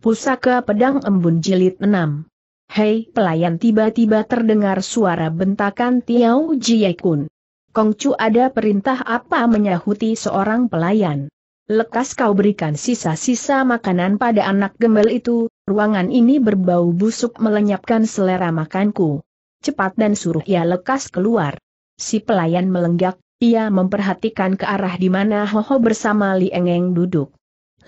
Pusaka Pedang Embun Jilid 6. Hei pelayan tiba-tiba terdengar suara bentakan Tiao Kun. Kongcu ada perintah apa menyahuti seorang pelayan. Lekas kau berikan sisa-sisa makanan pada anak gembel itu, ruangan ini berbau busuk melenyapkan selera makanku. Cepat dan suruh ia lekas keluar. Si pelayan melenggak, ia memperhatikan ke arah di mana Hoho bersama Li Engeng duduk.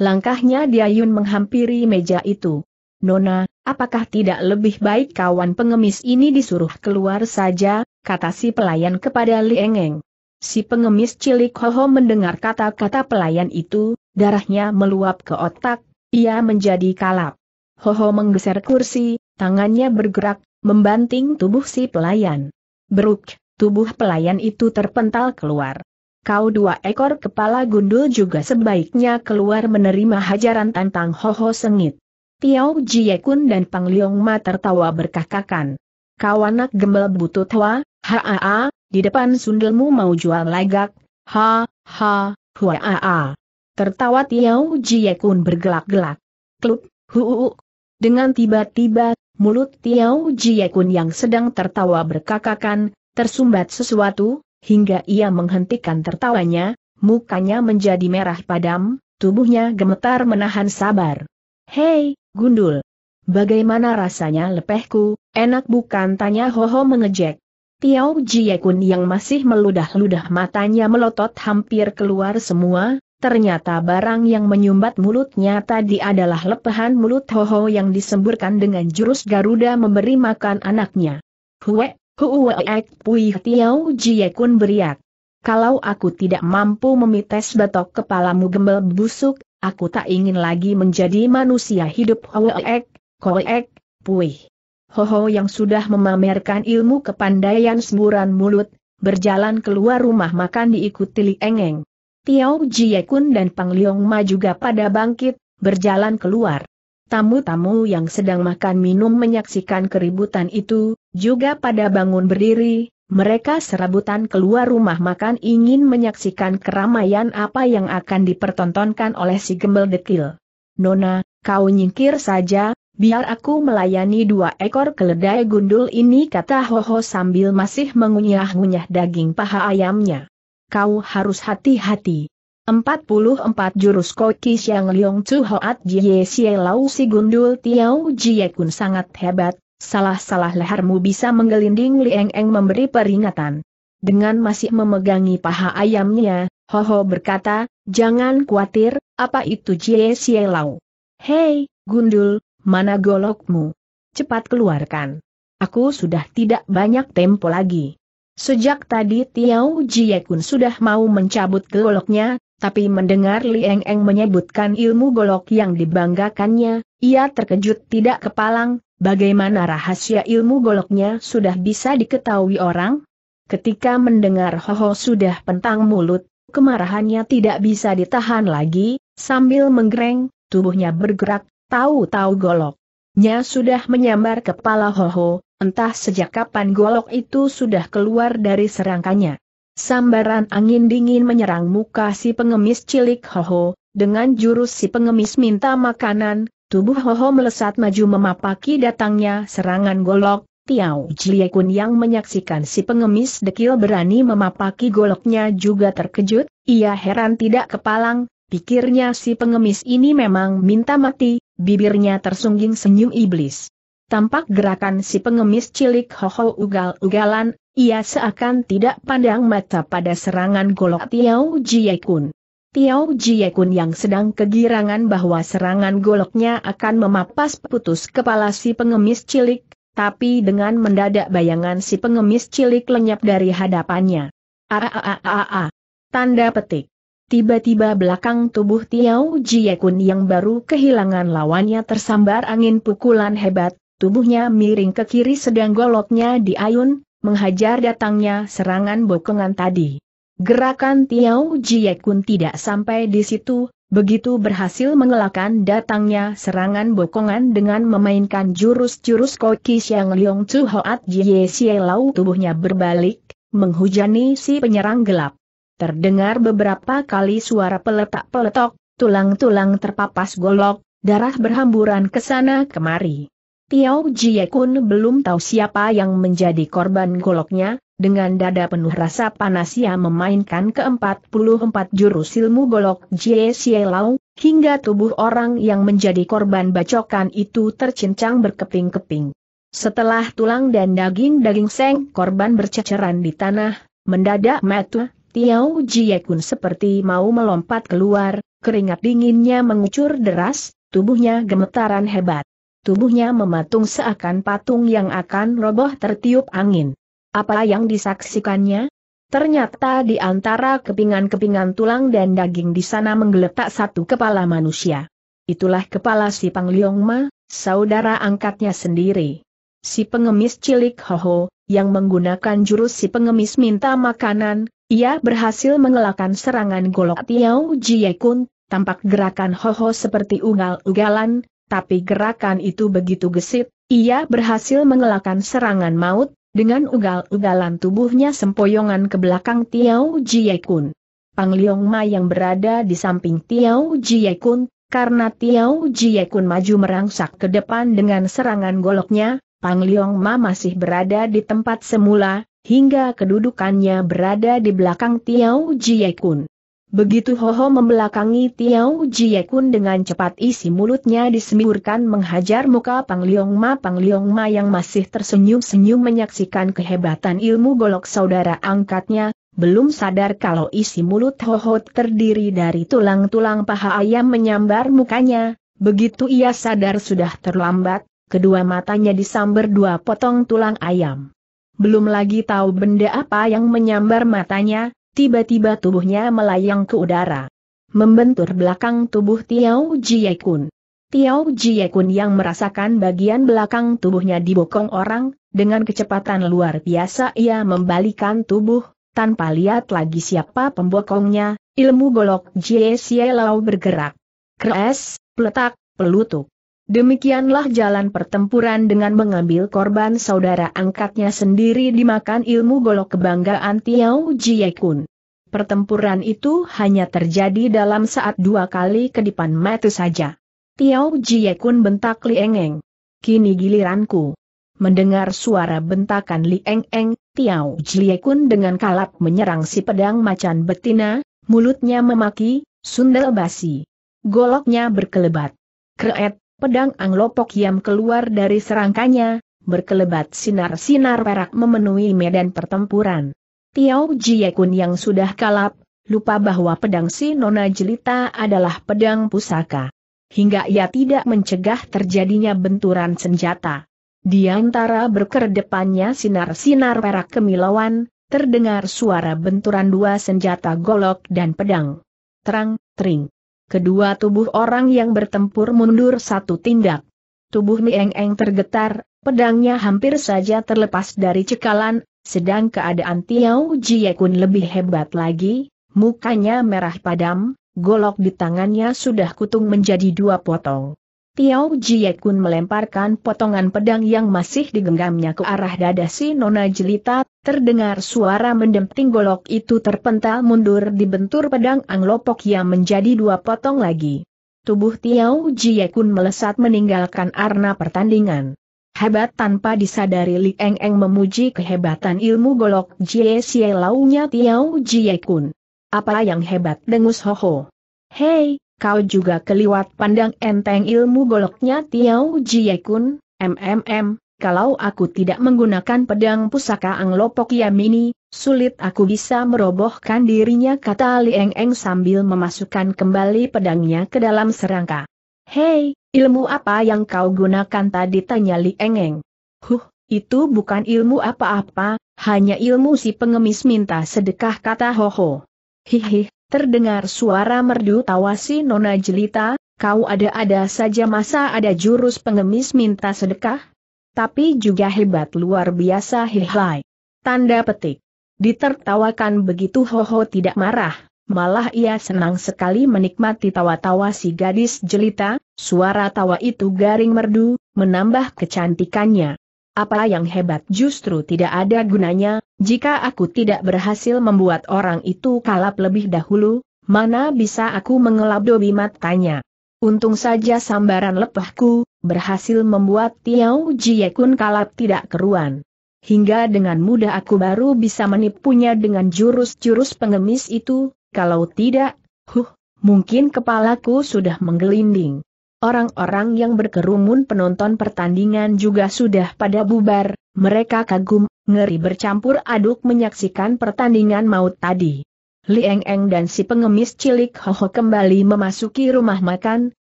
Langkahnya Diayun menghampiri meja itu. Nona, apakah tidak lebih baik kawan pengemis ini disuruh keluar saja, kata si pelayan kepada Liengeng. Si pengemis cilik Hoho mendengar kata-kata pelayan itu, darahnya meluap ke otak, ia menjadi kalap. Hoho menggeser kursi, tangannya bergerak, membanting tubuh si pelayan. Beruk, tubuh pelayan itu terpental keluar kau dua ekor kepala gundul juga sebaiknya keluar menerima hajaran tantang Hoho Sengit. Tiao Kun dan Pang Liong Ma tertawa berkakakan. Kau anak gembel butut haa, di depan sundelmu mau jual legak, ha, ha, huaa. Tertawa Tiao Kun bergelak-gelak. Klub, huu. Dengan tiba-tiba, mulut Tiao Kun yang sedang tertawa berkakakan, tersumbat sesuatu, hingga ia menghentikan tertawanya, mukanya menjadi merah padam, tubuhnya gemetar menahan sabar. Hei, gundul! Bagaimana rasanya lepehku, enak bukan tanya Hoho mengejek. Tiao Kun yang masih meludah-ludah matanya melotot hampir keluar semua, ternyata barang yang menyumbat mulutnya tadi adalah lepehan mulut Hoho yang disemburkan dengan jurus Garuda memberi makan anaknya. Hue, Huwek Puih tiau Jie Kun beriak. Kalau aku tidak mampu memites batok kepalamu gembel busuk, aku tak ingin lagi menjadi manusia hidup huwek, Koek, Pui. ho, yang sudah memamerkan ilmu kepandaian semburan mulut, berjalan keluar rumah makan diikuti Li Engeng. Tiao Jie Kun dan Pang Liong Ma juga pada bangkit, berjalan keluar. Tamu-tamu yang sedang makan minum menyaksikan keributan itu, juga pada bangun berdiri, mereka serabutan keluar rumah makan ingin menyaksikan keramaian apa yang akan dipertontonkan oleh si gembel dekil. Nona, kau nyingkir saja, biar aku melayani dua ekor keledai gundul ini kata Hoho sambil masih mengunyah-ngunyah daging paha ayamnya. Kau harus hati-hati. 44 jurus koki siang Liong Chu Hoat Jie Xie Lau Si Gundul tiau Jie Kun sangat hebat, Salah-salah lehermu bisa menggelinding Lieng Eng memberi peringatan. Dengan masih memegangi paha ayamnya, Ho Ho berkata, jangan khawatir, apa itu Jie Xie Lau? Hei, gundul, mana golokmu? Cepat keluarkan. Aku sudah tidak banyak tempo lagi. Sejak tadi Tiau Jie Kun sudah mau mencabut goloknya, tapi mendengar Lieng Eng menyebutkan ilmu golok yang dibanggakannya, ia terkejut tidak kepalang, Bagaimana rahasia ilmu goloknya sudah bisa diketahui orang? Ketika mendengar Hoho sudah pentang mulut, kemarahannya tidak bisa ditahan lagi, sambil menggereng, tubuhnya bergerak, tahu-tahu goloknya sudah menyambar kepala Hoho, entah sejak kapan golok itu sudah keluar dari serangkanya. Sambaran angin dingin menyerang muka si pengemis cilik Hoho, dengan jurus si pengemis minta makanan, Tubuh Hoho melesat maju memapaki datangnya serangan golok, Tiao kun yang menyaksikan si pengemis dekil berani memapaki goloknya juga terkejut, ia heran tidak kepalang, pikirnya si pengemis ini memang minta mati, bibirnya tersungging senyum iblis. Tampak gerakan si pengemis cilik Hoho ugal-ugalan, ia seakan tidak pandang mata pada serangan golok Tiao kun. Piao Jiekun yang sedang kegirangan bahwa serangan goloknya akan memapas putus kepala si pengemis cilik, tapi dengan mendadak bayangan si pengemis cilik lenyap dari hadapannya. Aaaaaa. Tanda petik. Tiba-tiba belakang tubuh Tiao Jiekun yang baru kehilangan lawannya tersambar angin pukulan hebat, tubuhnya miring ke kiri sedang goloknya diayun, menghajar datangnya serangan bokongan tadi. Gerakan Tiao Jie Kun tidak sampai di situ, begitu berhasil mengelakkan datangnya serangan bokongan dengan memainkan jurus-jurus koki Xiang Liong Chu Hoat Jie Xie Lau tubuhnya berbalik, menghujani si penyerang gelap. Terdengar beberapa kali suara peletak-peletok, tulang-tulang terpapas golok, darah berhamburan ke sana kemari. Tiao Jie Kun belum tahu siapa yang menjadi korban goloknya, dengan dada penuh rasa panas ia memainkan ke-44 jurus ilmu golok Jie Xie Lau, hingga tubuh orang yang menjadi korban bacokan itu tercincang berkeping-keping. Setelah tulang dan daging-daging seng korban berceceran di tanah, mendadak mata Tiao Jie Kun seperti mau melompat keluar, keringat dinginnya mengucur deras, tubuhnya gemetaran hebat. Tubuhnya mematung seakan patung yang akan roboh tertiup angin. Apa yang disaksikannya? Ternyata di antara kepingan-kepingan tulang dan daging di sana menggeletak satu kepala manusia. Itulah kepala si Pang Ma, saudara angkatnya sendiri. Si pengemis cilik Hoho, yang menggunakan jurus si pengemis minta makanan, ia berhasil mengelakkan serangan golok Tiao Jie Kun, tampak gerakan Hoho seperti ugal-ugalan, tapi gerakan itu begitu gesit, ia berhasil mengelakkan serangan maut, dengan ugal-ugalan tubuhnya sempoyongan ke belakang Tiao Jie Kun. Pang Liong Ma yang berada di samping Tiao Jie Kun, karena Tiao Jie Kun maju merangsak ke depan dengan serangan goloknya, Pang Liong Ma masih berada di tempat semula, hingga kedudukannya berada di belakang Tiao Jie Kun. Begitu Hoho membelakangi Tiao kun dengan cepat isi mulutnya disemburkan menghajar muka pang Pangliong Ma pang Pangliong Ma yang masih tersenyum-senyum menyaksikan kehebatan ilmu golok saudara angkatnya, belum sadar kalau isi mulut Hoho terdiri dari tulang-tulang paha ayam menyambar mukanya, begitu ia sadar sudah terlambat, kedua matanya disambar dua potong tulang ayam. Belum lagi tahu benda apa yang menyambar matanya, Tiba-tiba tubuhnya melayang ke udara. Membentur belakang tubuh Tiao Kun. Tiao Kun yang merasakan bagian belakang tubuhnya dibokong orang, dengan kecepatan luar biasa ia membalikan tubuh, tanpa lihat lagi siapa pembokongnya, ilmu golok Jie Lao bergerak. Kres, peletak, pelutuk. Demikianlah jalan pertempuran dengan mengambil korban saudara angkatnya sendiri dimakan ilmu golok kebanggaan Tiao Kun. Pertempuran itu hanya terjadi dalam saat dua kali kedipan mata saja. Tiao Kun bentak Li Eng. Kini giliranku. Mendengar suara bentakan Li Engeng, Tiao Kun dengan kalap menyerang si pedang macan betina, mulutnya memaki, sundel basi. Goloknya berkelebat. Kreet, pedang Anglopok Yam keluar dari serangkanya, berkelebat sinar-sinar perak memenuhi medan pertempuran. Tiao Jiekun yang sudah kalap, lupa bahwa pedang si Nona Jelita adalah pedang pusaka. Hingga ia tidak mencegah terjadinya benturan senjata. Di antara berkedepannya sinar-sinar perak kemilauan, terdengar suara benturan dua senjata golok dan pedang. Terang, tering. Kedua tubuh orang yang bertempur mundur satu tindak. Tubuh mieng Eng tergetar, pedangnya hampir saja terlepas dari cekalan, sedang keadaan Tiao Jie Kun lebih hebat lagi, mukanya merah padam, golok di tangannya sudah kutung menjadi dua potong. Tiao Jie Kun melemparkan potongan pedang yang masih digenggamnya ke arah dada si Nona Jelita, terdengar suara mendemting golok itu terpental mundur dibentur pedang anglopok yang menjadi dua potong lagi. Tubuh Tiao Jie Kun melesat meninggalkan arena pertandingan. Hebat tanpa disadari Li Eng Eng memuji kehebatan ilmu golok Jie Xie Launya Tiao Jie Kun. Apa yang hebat dengus Hoho. Hei, kau juga keliwat pandang enteng ilmu goloknya Tiao Jie Kun, MMM, kalau aku tidak menggunakan pedang pusaka Anglopok Yamini, sulit aku bisa merobohkan dirinya kata Lieng Eng sambil memasukkan kembali pedangnya ke dalam serangka. Hei, ilmu apa yang kau gunakan tadi tanya Lieng Eng. Huh, itu bukan ilmu apa-apa, hanya ilmu si pengemis minta sedekah kata Hoho. Hihi, Terdengar suara merdu tawa si Nona Jelita, kau ada-ada saja masa ada jurus pengemis minta sedekah? Tapi juga hebat luar biasa hihai. Tanda petik. Ditertawakan begitu Hoho tidak marah, malah ia senang sekali menikmati tawa-tawa si gadis jelita, suara tawa itu garing merdu, menambah kecantikannya. Apa yang hebat justru tidak ada gunanya, jika aku tidak berhasil membuat orang itu kalap lebih dahulu, mana bisa aku mengelap dobi matanya. Untung saja sambaran lepahku, berhasil membuat Tiau Jie Kun kalap tidak keruan. Hingga dengan mudah aku baru bisa menipunya dengan jurus-jurus pengemis itu, kalau tidak, huh, mungkin kepalaku sudah menggelinding. Orang-orang yang berkerumun penonton pertandingan juga sudah pada bubar, mereka kagum, ngeri bercampur aduk menyaksikan pertandingan maut tadi. Lieng Eng dan si pengemis cilik Hoho kembali memasuki rumah makan,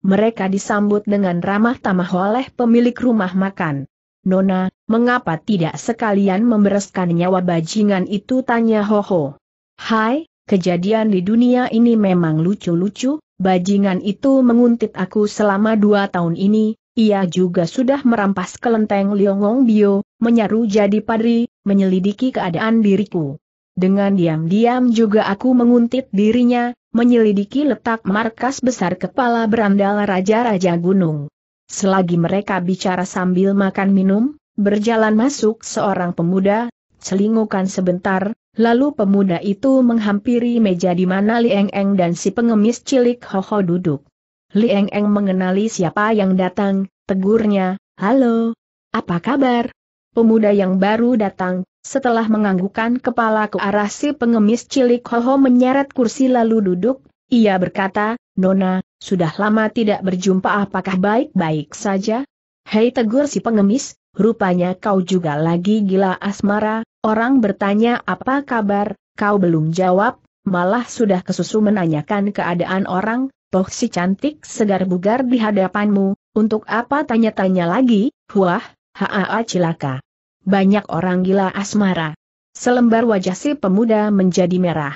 mereka disambut dengan ramah tamah oleh pemilik rumah makan. Nona, mengapa tidak sekalian membereskan nyawa bajingan itu tanya Hoho. Hai, kejadian di dunia ini memang lucu-lucu, Bajingan itu menguntit aku selama dua tahun ini, ia juga sudah merampas kelenteng Liongong Bio, menyaru jadi padri, menyelidiki keadaan diriku. Dengan diam-diam juga aku menguntit dirinya, menyelidiki letak markas besar kepala berandal Raja-Raja Gunung. Selagi mereka bicara sambil makan minum, berjalan masuk seorang pemuda, celingukan sebentar, lalu pemuda itu menghampiri meja di mana Lieng Eng dan si pengemis cilik Hoho duduk. Lieng Eng mengenali siapa yang datang, tegurnya, halo, apa kabar? Pemuda yang baru datang, setelah menganggukkan kepala ke arah si pengemis cilik Hoho menyeret kursi lalu duduk, ia berkata, Nona, sudah lama tidak berjumpa apakah baik-baik saja? Hei tegur si pengemis, rupanya kau juga lagi gila asmara, Orang bertanya apa kabar, kau belum jawab, malah sudah kesusu menanyakan keadaan orang, toh si cantik segar bugar di hadapanmu, untuk apa tanya-tanya lagi, Wah, haa cilaka. Banyak orang gila asmara. Selembar wajah si pemuda menjadi merah.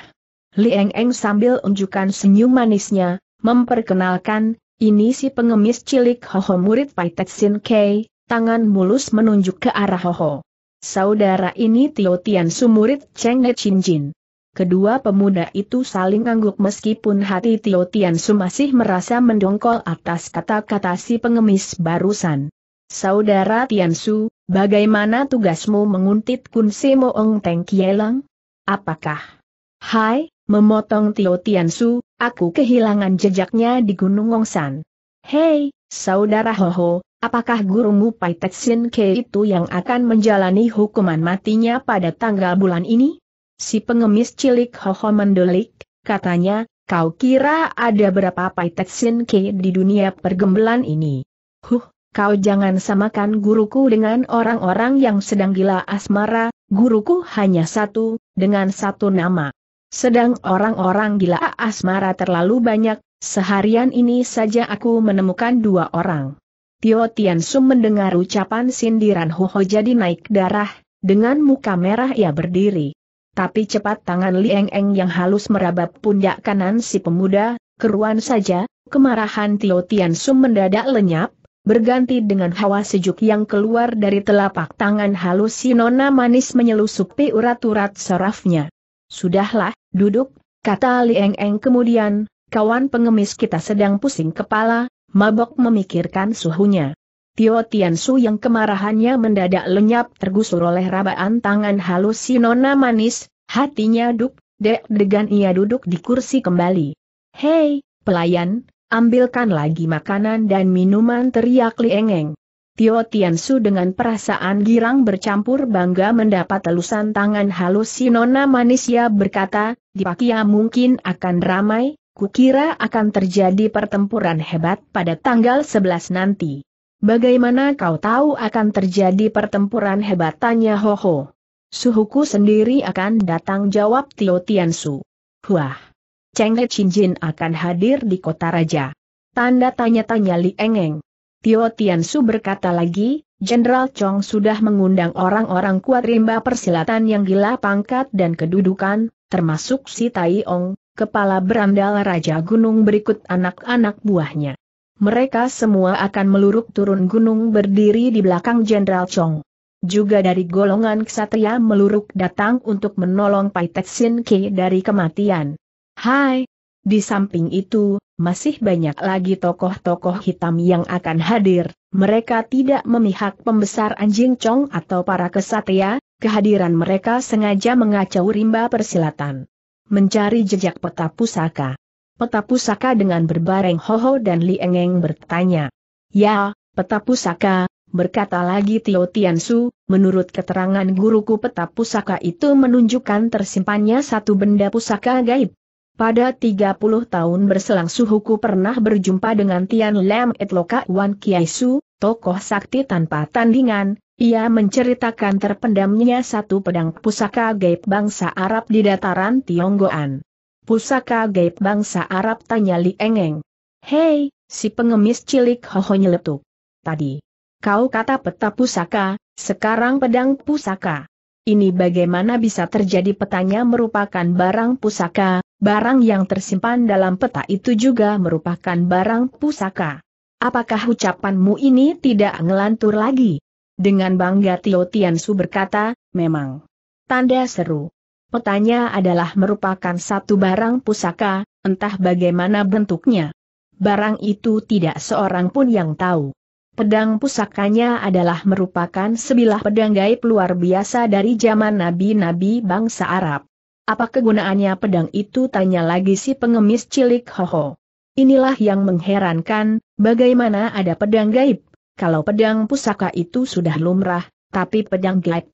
Lieng Eng sambil unjukkan senyum manisnya, memperkenalkan, ini si pengemis cilik Hoho murid Pai Sin Kei, tangan mulus menunjuk ke arah Hoho. Saudara ini Tio Tian murid Cheng Ne Chin Jin. Kedua pemuda itu saling angguk meskipun hati Tio Tian Su masih merasa mendongkol atas kata-kata si pengemis barusan. Saudara Tian Su, bagaimana tugasmu menguntit Kun Si Ong Teng Kielang? Apakah? Hai, memotong Tio Tian Su, aku kehilangan jejaknya di Gunung Ongsan. Hei, saudara Ho Ho. Apakah gurumu Pai Tetsin Ke itu yang akan menjalani hukuman matinya pada tanggal bulan ini? Si pengemis cilik Hoho mendelik, katanya, kau kira ada berapa Pai Tetsin Ke di dunia pergembelan ini? Huh, kau jangan samakan guruku dengan orang-orang yang sedang gila asmara, guruku hanya satu, dengan satu nama. Sedang orang-orang gila asmara terlalu banyak, seharian ini saja aku menemukan dua orang. Tio Tian Tiansum mendengar ucapan sindiran Hoho jadi naik darah, dengan muka merah ia berdiri. Tapi cepat tangan Lieng Eng yang halus merabap pundak kanan si pemuda, keruan saja, kemarahan Tio Tian Tiansum mendadak lenyap, berganti dengan hawa sejuk yang keluar dari telapak tangan halus si nona manis menyelusupi urat-urat sarafnya. Sudahlah, duduk, kata Lieng Eng kemudian, kawan pengemis kita sedang pusing kepala, mabok memikirkan suhunya. Tio Tian Su yang kemarahannya mendadak lenyap tergusur oleh rabaan tangan halus si nona manis, hatinya duk, dek degan ia duduk di kursi kembali. Hei, pelayan, ambilkan lagi makanan dan minuman teriak Liengeng. Tio Tian Su dengan perasaan girang bercampur bangga mendapat telusan tangan halus si nona manis ya berkata, di pakia mungkin akan ramai, Kukira akan terjadi pertempuran hebat pada tanggal 11 nanti. Bagaimana kau tahu akan terjadi pertempuran hebat tanya Ho Ho. Suhuku sendiri akan datang jawab Tio Tian Su. Wah. Cheng He Jin akan hadir di kota raja. Tanda tanya-tanya Li Eng Eng. Tio Tian Su berkata lagi, Jenderal Chong sudah mengundang orang-orang kuat rimba persilatan yang gila pangkat dan kedudukan, termasuk si Tai Ong, kepala berandal Raja Gunung berikut anak-anak buahnya. Mereka semua akan meluruk turun gunung berdiri di belakang Jenderal Chong. Juga dari golongan ksatria meluruk datang untuk menolong Pai Teksin Ki dari kematian. Hai! Di samping itu, masih banyak lagi tokoh-tokoh hitam yang akan hadir, mereka tidak memihak pembesar anjing Chong atau para kesatria, kehadiran mereka sengaja mengacau rimba persilatan mencari jejak peta pusaka. Peta pusaka dengan berbareng Hoho dan Liengeng bertanya. Ya, peta pusaka, berkata lagi Tio Tian Su. menurut keterangan guruku peta pusaka itu menunjukkan tersimpannya satu benda pusaka gaib. Pada 30 tahun berselang Suhuku pernah berjumpa dengan Tian Lam Etloka Wan Kiai Su, tokoh sakti tanpa tandingan, ia menceritakan terpendamnya satu pedang pusaka gaib bangsa Arab di dataran Tionggoan. Pusaka gaib bangsa Arab tanya Li Engeng. Hei, si pengemis cilik hoho nyeletuk. Tadi, kau kata peta pusaka, sekarang pedang pusaka. Ini bagaimana bisa terjadi petanya merupakan barang pusaka, Barang yang tersimpan dalam peta itu juga merupakan barang pusaka. Apakah ucapanmu ini tidak ngelantur lagi? Dengan bangga Tio Tiansu berkata, memang. Tanda seru. Petanya adalah merupakan satu barang pusaka, entah bagaimana bentuknya. Barang itu tidak seorang pun yang tahu. Pedang pusakanya adalah merupakan sebilah pedang gaib luar biasa dari zaman nabi-nabi bangsa Arab. Apa kegunaannya pedang itu tanya lagi si pengemis cilik Hoho. Inilah yang mengherankan, bagaimana ada pedang gaib? Kalau pedang pusaka itu sudah lumrah, tapi pedang gaib.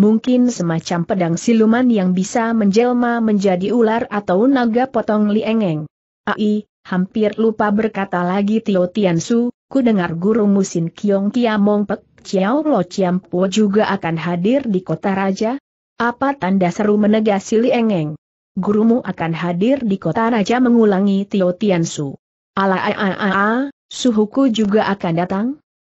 Mungkin semacam pedang siluman yang bisa menjelma menjadi ular atau naga potong liengeng. Ai, hampir lupa berkata lagi Tio Tiansu, ku dengar guru musin Kiong Kiamong Pek Chiao Lo Chiam juga akan hadir di kota raja, apa tanda seru menegasi Li Engeng? Gurumu akan hadir di kota raja mengulangi Tio Tiansu. Ala a a a suhuku juga akan datang?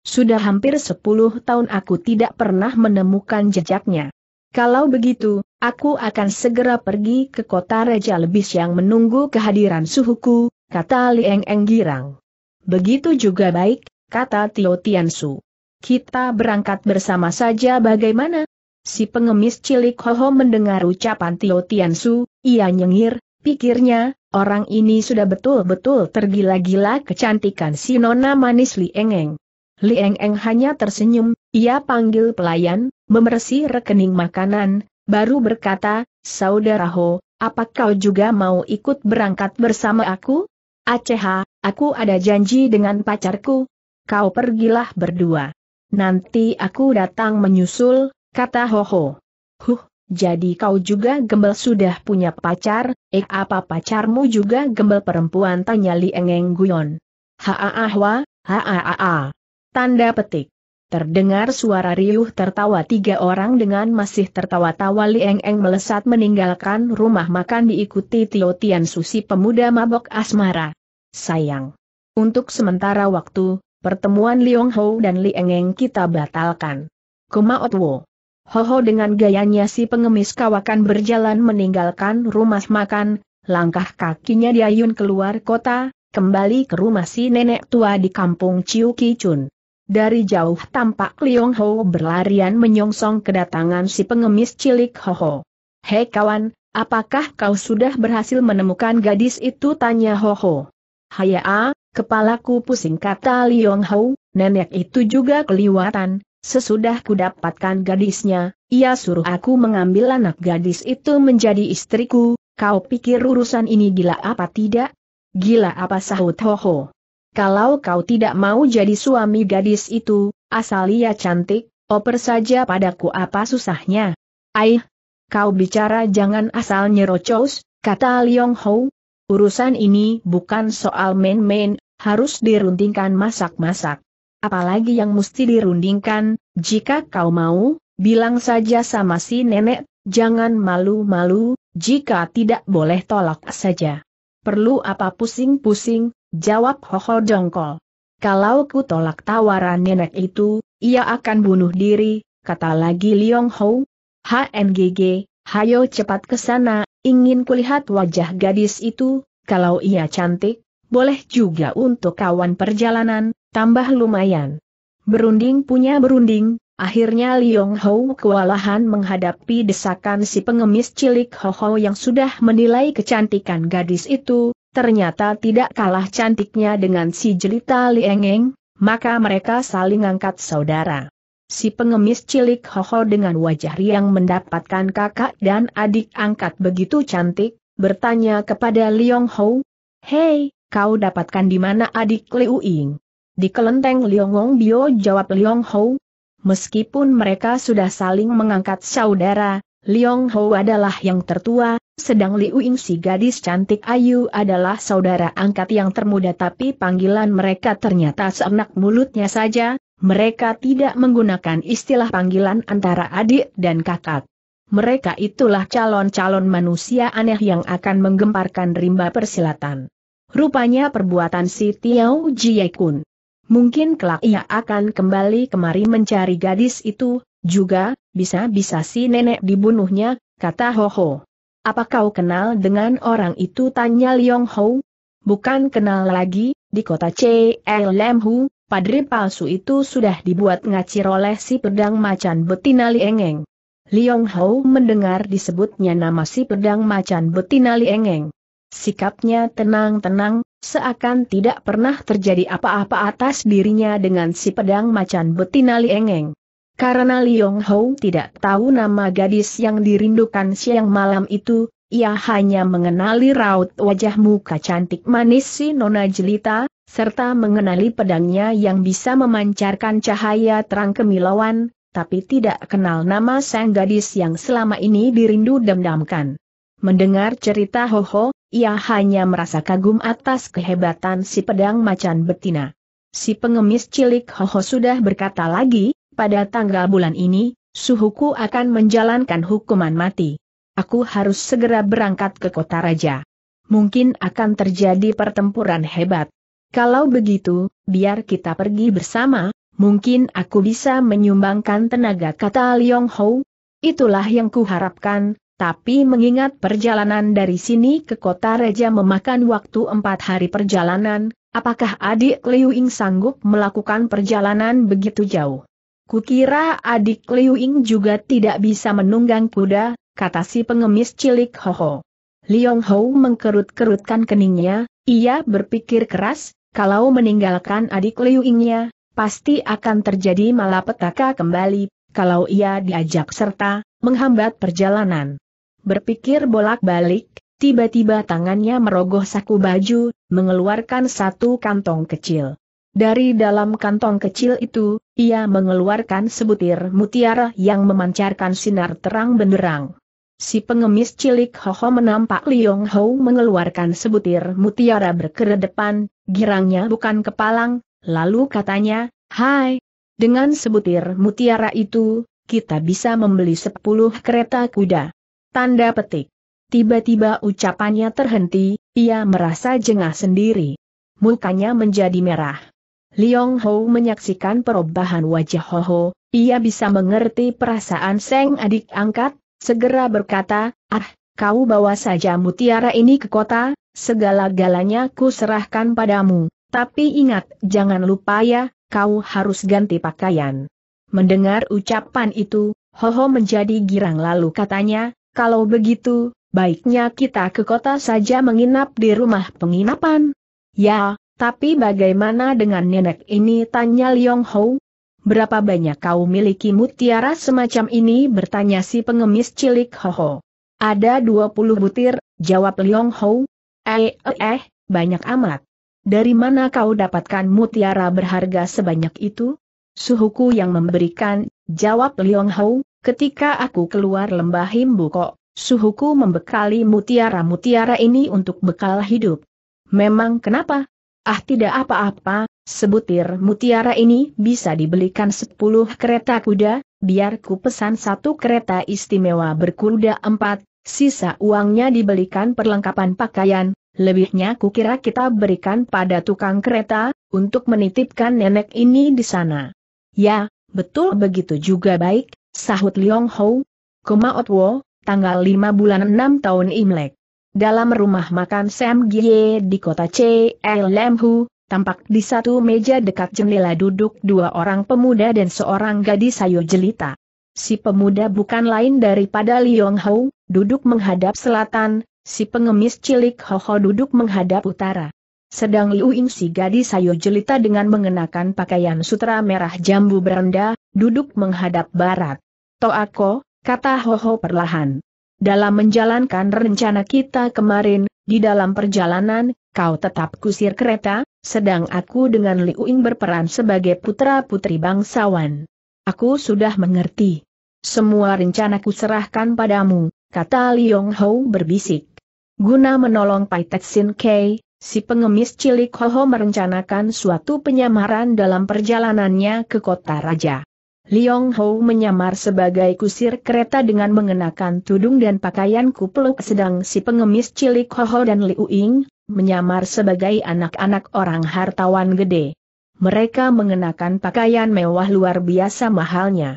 Sudah hampir sepuluh tahun aku tidak pernah menemukan jejaknya. Kalau begitu, aku akan segera pergi ke kota raja lebih siang menunggu kehadiran suhuku, kata Li Eng girang. Begitu juga baik, kata Tio Tiansu. Kita berangkat bersama saja bagaimana? Si pengemis cilik Hoho mendengar ucapan Tio Tian Su, ia nyengir, pikirnya, orang ini sudah betul-betul tergila-gila kecantikan si nona manis Li Eng Eng. Li Eng Eng hanya tersenyum, ia panggil pelayan, memersi rekening makanan, baru berkata, Saudara Ho, apa kau juga mau ikut berangkat bersama aku? Aceh, aku ada janji dengan pacarku. Kau pergilah berdua. Nanti aku datang menyusul, kata ho ho, Huh, jadi kau juga gembel sudah punya pacar, eh apa pacarmu juga gembel perempuan tanya Li Engeng Guyon. Haaahwa, haaa. Tanda petik. Terdengar suara riuh tertawa tiga orang dengan masih tertawa-tawa Li Eng, Eng melesat meninggalkan rumah makan diikuti Tio Tian Susi pemuda mabok asmara. Sayang. Untuk sementara waktu, pertemuan Liong Ho dan Li Eng, Eng kita batalkan. Otwo. Ho ho dengan gayanya si pengemis kawakan berjalan meninggalkan rumah makan, langkah kakinya diayun keluar kota, kembali ke rumah si nenek tua di kampung Ciu Kicun. Dari jauh tampak Liong Ho berlarian menyongsong kedatangan si pengemis cilik Ho ho. Hei kawan, apakah kau sudah berhasil menemukan gadis itu tanya Ho Hoho. Hayaa, kepalaku pusing kata Liong Ho, nenek itu juga keliwatan, Sesudah ku dapatkan gadisnya, ia suruh aku mengambil anak gadis itu menjadi istriku, kau pikir urusan ini gila apa tidak? Gila apa sahut Hoho? Kalau kau tidak mau jadi suami gadis itu, asal ia cantik, oper saja padaku apa susahnya? Aih, kau bicara jangan asal nyerocos, kata Liong Ho. Urusan ini bukan soal main-main, harus diruntingkan masak-masak apalagi yang mesti dirundingkan, jika kau mau, bilang saja sama si nenek, jangan malu-malu, jika tidak boleh tolak saja. Perlu apa pusing-pusing, jawab Hoho jongkol. Kalau ku tolak tawaran nenek itu, ia akan bunuh diri, kata lagi Liong Hou. HNGG, hayo cepat ke sana, ingin kulihat wajah gadis itu, kalau ia cantik, boleh juga untuk kawan perjalanan, tambah lumayan. Berunding punya berunding, akhirnya Liong Hou kewalahan menghadapi desakan si pengemis cilik Hoho yang sudah menilai kecantikan gadis itu, ternyata tidak kalah cantiknya dengan si jelita Liengeng, maka mereka saling angkat saudara. Si pengemis cilik Hoho dengan wajah riang mendapatkan kakak dan adik angkat begitu cantik, bertanya kepada Liong Hou, Hei, kau dapatkan di mana adik Liu Ying? Di kelenteng Liongong Bio jawab Liong Ho. Meskipun mereka sudah saling mengangkat saudara, Liong Ho adalah yang tertua, sedang Liu Ying si gadis cantik Ayu adalah saudara angkat yang termuda tapi panggilan mereka ternyata seenak mulutnya saja, mereka tidak menggunakan istilah panggilan antara adik dan kakak. Mereka itulah calon-calon manusia aneh yang akan menggemparkan rimba persilatan. Rupanya perbuatan si Tiao Jiekun Mungkin kelak ia akan kembali kemari mencari gadis itu, juga, bisa-bisa si nenek dibunuhnya, kata Ho Ho. Apa kau kenal dengan orang itu tanya Liong Ho? Bukan kenal lagi, di kota C C.L.M. Hu, padri palsu itu sudah dibuat ngacir oleh si pedang macan betina Liengeng. Liong Ho mendengar disebutnya nama si pedang macan betina Liengeng. Sikapnya tenang-tenang, seakan tidak pernah terjadi apa-apa atas dirinya dengan si pedang macan betina Liengeng. Karena Liong Hou tidak tahu nama gadis yang dirindukan siang malam itu, ia hanya mengenali raut wajah muka cantik manis si Nona Jelita, serta mengenali pedangnya yang bisa memancarkan cahaya terang kemilauan, tapi tidak kenal nama sang gadis yang selama ini dirindu dendamkan. Mendengar cerita Hoho, ia hanya merasa kagum atas kehebatan si pedang macan betina. Si pengemis cilik Hoho sudah berkata lagi, pada tanggal bulan ini, suhuku akan menjalankan hukuman mati. Aku harus segera berangkat ke kota raja. Mungkin akan terjadi pertempuran hebat. Kalau begitu, biar kita pergi bersama, mungkin aku bisa menyumbangkan tenaga kata Liong Ho. Itulah yang kuharapkan, tapi mengingat perjalanan dari sini ke kota Reja memakan waktu empat hari perjalanan, apakah adik Liu Ying sanggup melakukan perjalanan begitu jauh? Kukira adik Liu Ying juga tidak bisa menunggang kuda, kata si pengemis cilik ho ho. Liong Ho mengkerut-kerutkan keningnya, ia berpikir keras, kalau meninggalkan adik Liu Yingnya, pasti akan terjadi malapetaka kembali, kalau ia diajak serta, menghambat perjalanan. Berpikir bolak-balik, tiba-tiba tangannya merogoh saku baju, mengeluarkan satu kantong kecil. Dari dalam kantong kecil itu, ia mengeluarkan sebutir mutiara yang memancarkan sinar terang benderang. Si pengemis cilik Hoho menampak Liong Ho mengeluarkan sebutir mutiara berkeredepan, girangnya bukan kepalang, lalu katanya, Hai, dengan sebutir mutiara itu, kita bisa membeli sepuluh kereta kuda. Tanda petik. Tiba-tiba ucapannya terhenti, ia merasa jengah sendiri. Mukanya menjadi merah. Liong Ho menyaksikan perubahan wajah Ho Ho, ia bisa mengerti perasaan Seng adik angkat, segera berkata, ah, kau bawa saja mutiara ini ke kota, segala-galanya ku serahkan padamu, tapi ingat, jangan lupa ya, kau harus ganti pakaian. Mendengar ucapan itu, Ho Ho menjadi girang lalu katanya, kalau begitu, baiknya kita ke kota saja menginap di rumah penginapan. Ya, tapi bagaimana dengan nenek ini tanya Liong Hou? Berapa banyak kau miliki mutiara semacam ini bertanya si pengemis cilik Hoho. Ada 20 butir, jawab Liong Hou. Eh, eh, eh, banyak amat. Dari mana kau dapatkan mutiara berharga sebanyak itu? Suhuku yang memberikan, jawab Liong Hou, Ketika aku keluar lembah Himbuko, suhuku membekali mutiara-mutiara ini untuk bekal hidup. Memang kenapa? Ah tidak apa-apa, sebutir mutiara ini bisa dibelikan sepuluh kereta kuda, biarku pesan satu kereta istimewa berkuda empat, sisa uangnya dibelikan perlengkapan pakaian, lebihnya kukira kita berikan pada tukang kereta, untuk menitipkan nenek ini di sana. Ya, betul begitu juga baik, Sahut Liong Hou, Koma Otwo, tanggal 5 bulan 6 tahun Imlek. Dalam rumah makan Sam Gie di kota C. Lemhu, tampak di satu meja dekat jendela duduk dua orang pemuda dan seorang gadis sayur jelita. Si pemuda bukan lain daripada Liong Hou, duduk menghadap selatan, si pengemis cilik Hoho duduk menghadap utara. Sedang Liu Yingsi gadis sayur jelita dengan mengenakan pakaian sutra merah jambu beranda, duduk menghadap barat. aku, kata Ho Ho perlahan. Dalam menjalankan rencana kita kemarin, di dalam perjalanan, kau tetap kusir kereta, sedang aku dengan Liu Ying berperan sebagai putra-putri bangsawan. Aku sudah mengerti. Semua rencanaku serahkan padamu, kata Liong Hou berbisik. Guna menolong Pai Tetsin Kei, Si pengemis cilik Hoho merencanakan suatu penyamaran dalam perjalanannya ke kota raja. Liong Ho menyamar sebagai kusir kereta dengan mengenakan tudung dan pakaian kupluk sedang si pengemis cilik Hoho dan Liu Ying, menyamar sebagai anak-anak orang hartawan gede. Mereka mengenakan pakaian mewah luar biasa mahalnya.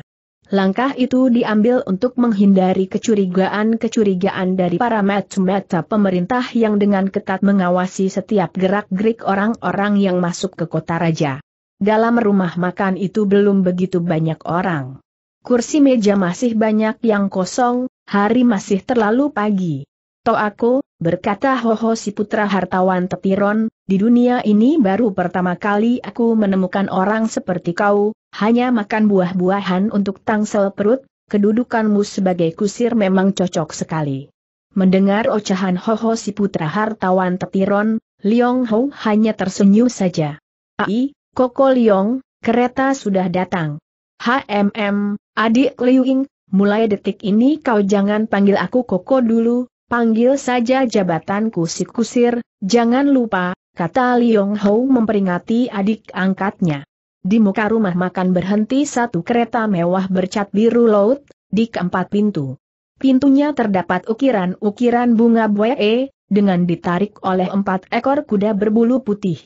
Langkah itu diambil untuk menghindari kecurigaan-kecurigaan dari para mata-mata pemerintah yang dengan ketat mengawasi setiap gerak-gerik orang-orang yang masuk ke kota raja. Dalam rumah makan itu belum begitu banyak orang. Kursi meja masih banyak yang kosong, hari masih terlalu pagi. Toako, aku, berkata Hoho si putra hartawan Tetiron di dunia ini baru pertama kali aku menemukan orang seperti kau, hanya makan buah-buahan untuk tangsel perut, kedudukanmu sebagai kusir memang cocok sekali. Mendengar Ho Hoho si putra hartawan Tetiron Liong Ho hanya tersenyum saja. Ai, Koko Liong, kereta sudah datang. HMM, adik Liu mulai detik ini kau jangan panggil aku Koko dulu, Panggil saja jabatanku si kusir, jangan lupa, kata Liong Hou memperingati adik angkatnya. Di muka rumah makan berhenti satu kereta mewah bercat biru laut, di keempat pintu. Pintunya terdapat ukiran-ukiran bunga buae, dengan ditarik oleh empat ekor kuda berbulu putih.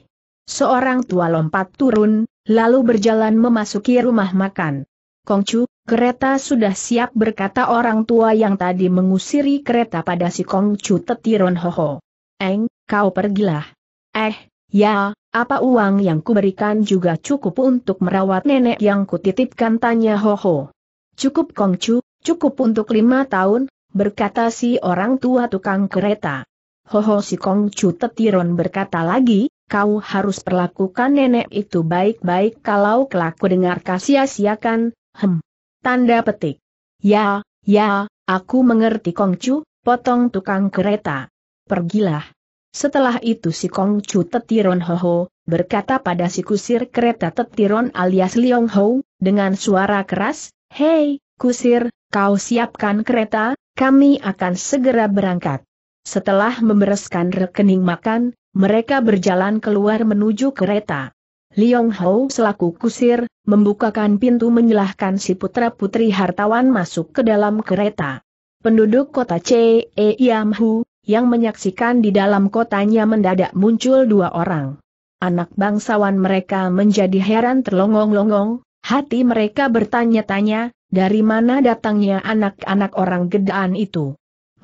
Seorang tua lompat turun, lalu berjalan memasuki rumah makan. Kongcu, Kereta sudah siap berkata orang tua yang tadi mengusiri kereta pada si Chu Tetiron Hoho. Eng, kau pergilah. Eh, ya, apa uang yang kuberikan juga cukup untuk merawat nenek yang kutitipkan tanya Hoho. Cukup Kong Kongcu, cukup untuk lima tahun, berkata si orang tua tukang kereta. Hoho si Chu Tetiron berkata lagi, kau harus perlakukan nenek itu baik-baik kalau kelak dengar kasia-siakan, hem. Tanda petik. Ya, ya, aku mengerti Kongcu, potong tukang kereta. Pergilah. Setelah itu si Kongcu tetiron hoho, berkata pada si kusir kereta tetiron alias Liong Ho, dengan suara keras, Hei, kusir, kau siapkan kereta, kami akan segera berangkat. Setelah membereskan rekening makan, mereka berjalan keluar menuju kereta. Liong Hou selaku kusir, membukakan pintu menyelahkan si putra-putri hartawan masuk ke dalam kereta. Penduduk kota Ce E. Yam Hu, yang menyaksikan di dalam kotanya mendadak muncul dua orang. Anak bangsawan mereka menjadi heran terlongong-longong, hati mereka bertanya-tanya, dari mana datangnya anak-anak orang gedaan itu.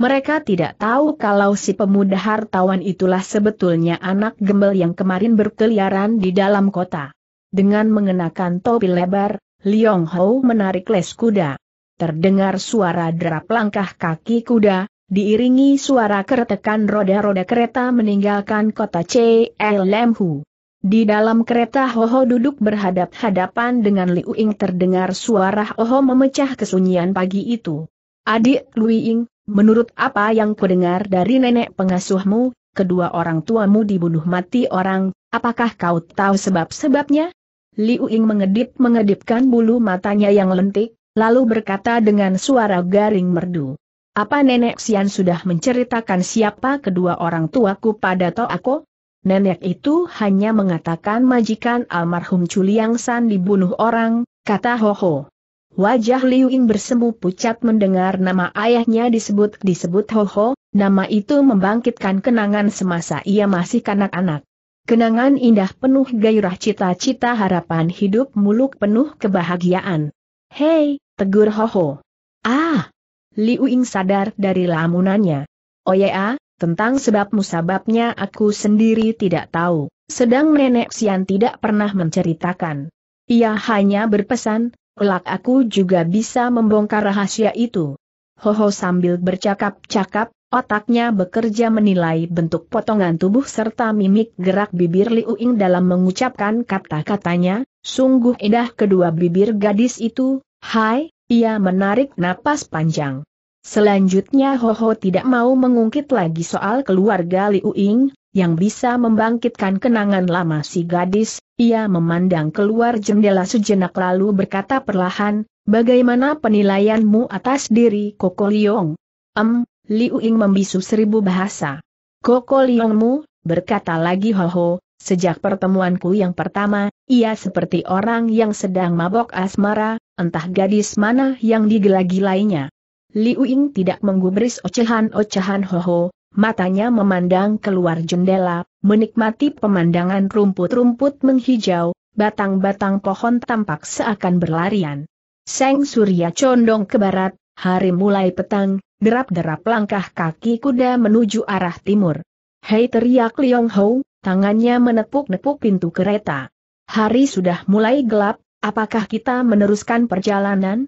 Mereka tidak tahu kalau si pemuda hartawan itulah sebetulnya anak gembel yang kemarin berkeliaran di dalam kota. Dengan mengenakan topi lebar, Liong Ho menarik les kuda. Terdengar suara derap langkah kaki kuda, diiringi suara keretekan roda-roda kereta meninggalkan kota Hu. Di dalam kereta Ho Ho duduk berhadap-hadapan dengan Liu Ying terdengar suara Ho Ho memecah kesunyian pagi itu. Adik Liu Ying, Menurut apa yang kudengar dari nenek pengasuhmu, kedua orang tuamu dibunuh mati orang, apakah kau tahu sebab-sebabnya? Liu Ying mengedip-mengedipkan bulu matanya yang lentik, lalu berkata dengan suara garing merdu. Apa nenek Xian sudah menceritakan siapa kedua orang tuaku pada Toako? Nenek itu hanya mengatakan majikan almarhum Chuliang San dibunuh orang, kata Ho Ho. Wajah Liu Ying bersemu pucat mendengar nama ayahnya disebut-disebut Ho-Ho, nama itu membangkitkan kenangan semasa ia masih kanak kanak Kenangan indah penuh gairah cita-cita harapan hidup muluk penuh kebahagiaan. Hei, tegur Ho-Ho. Ah! Liu Ying sadar dari lamunannya. Oh ya, tentang sebab musababnya aku sendiri tidak tahu, sedang nenek Xian tidak pernah menceritakan. Ia hanya berpesan, kelak aku juga bisa membongkar rahasia itu. Hoho sambil bercakap-cakap, otaknya bekerja menilai bentuk potongan tubuh serta mimik gerak bibir Liu Ying dalam mengucapkan kata-katanya, sungguh indah kedua bibir gadis itu, hai, ia menarik napas panjang. Selanjutnya Hoho tidak mau mengungkit lagi soal keluarga Liu Ying, yang bisa membangkitkan kenangan lama si gadis, ia memandang keluar jendela sejenak lalu berkata perlahan, bagaimana penilaianmu atas diri Koko Liong? Em, Liu Ying membisu seribu bahasa. Koko Liongmu, berkata lagi ho ho. sejak pertemuanku yang pertama, ia seperti orang yang sedang mabok asmara, entah gadis mana yang digelagi lainnya. Liu Ying tidak menggubris ocehan-ocehan ho matanya memandang keluar jendela, menikmati pemandangan rumput-rumput menghijau, batang-batang pohon tampak seakan berlarian. Seng Surya condong ke barat, hari mulai petang, derap-derap langkah kaki kuda menuju arah timur. Hei teriak Liong Ho, tangannya menepuk-nepuk pintu kereta. Hari sudah mulai gelap, apakah kita meneruskan perjalanan?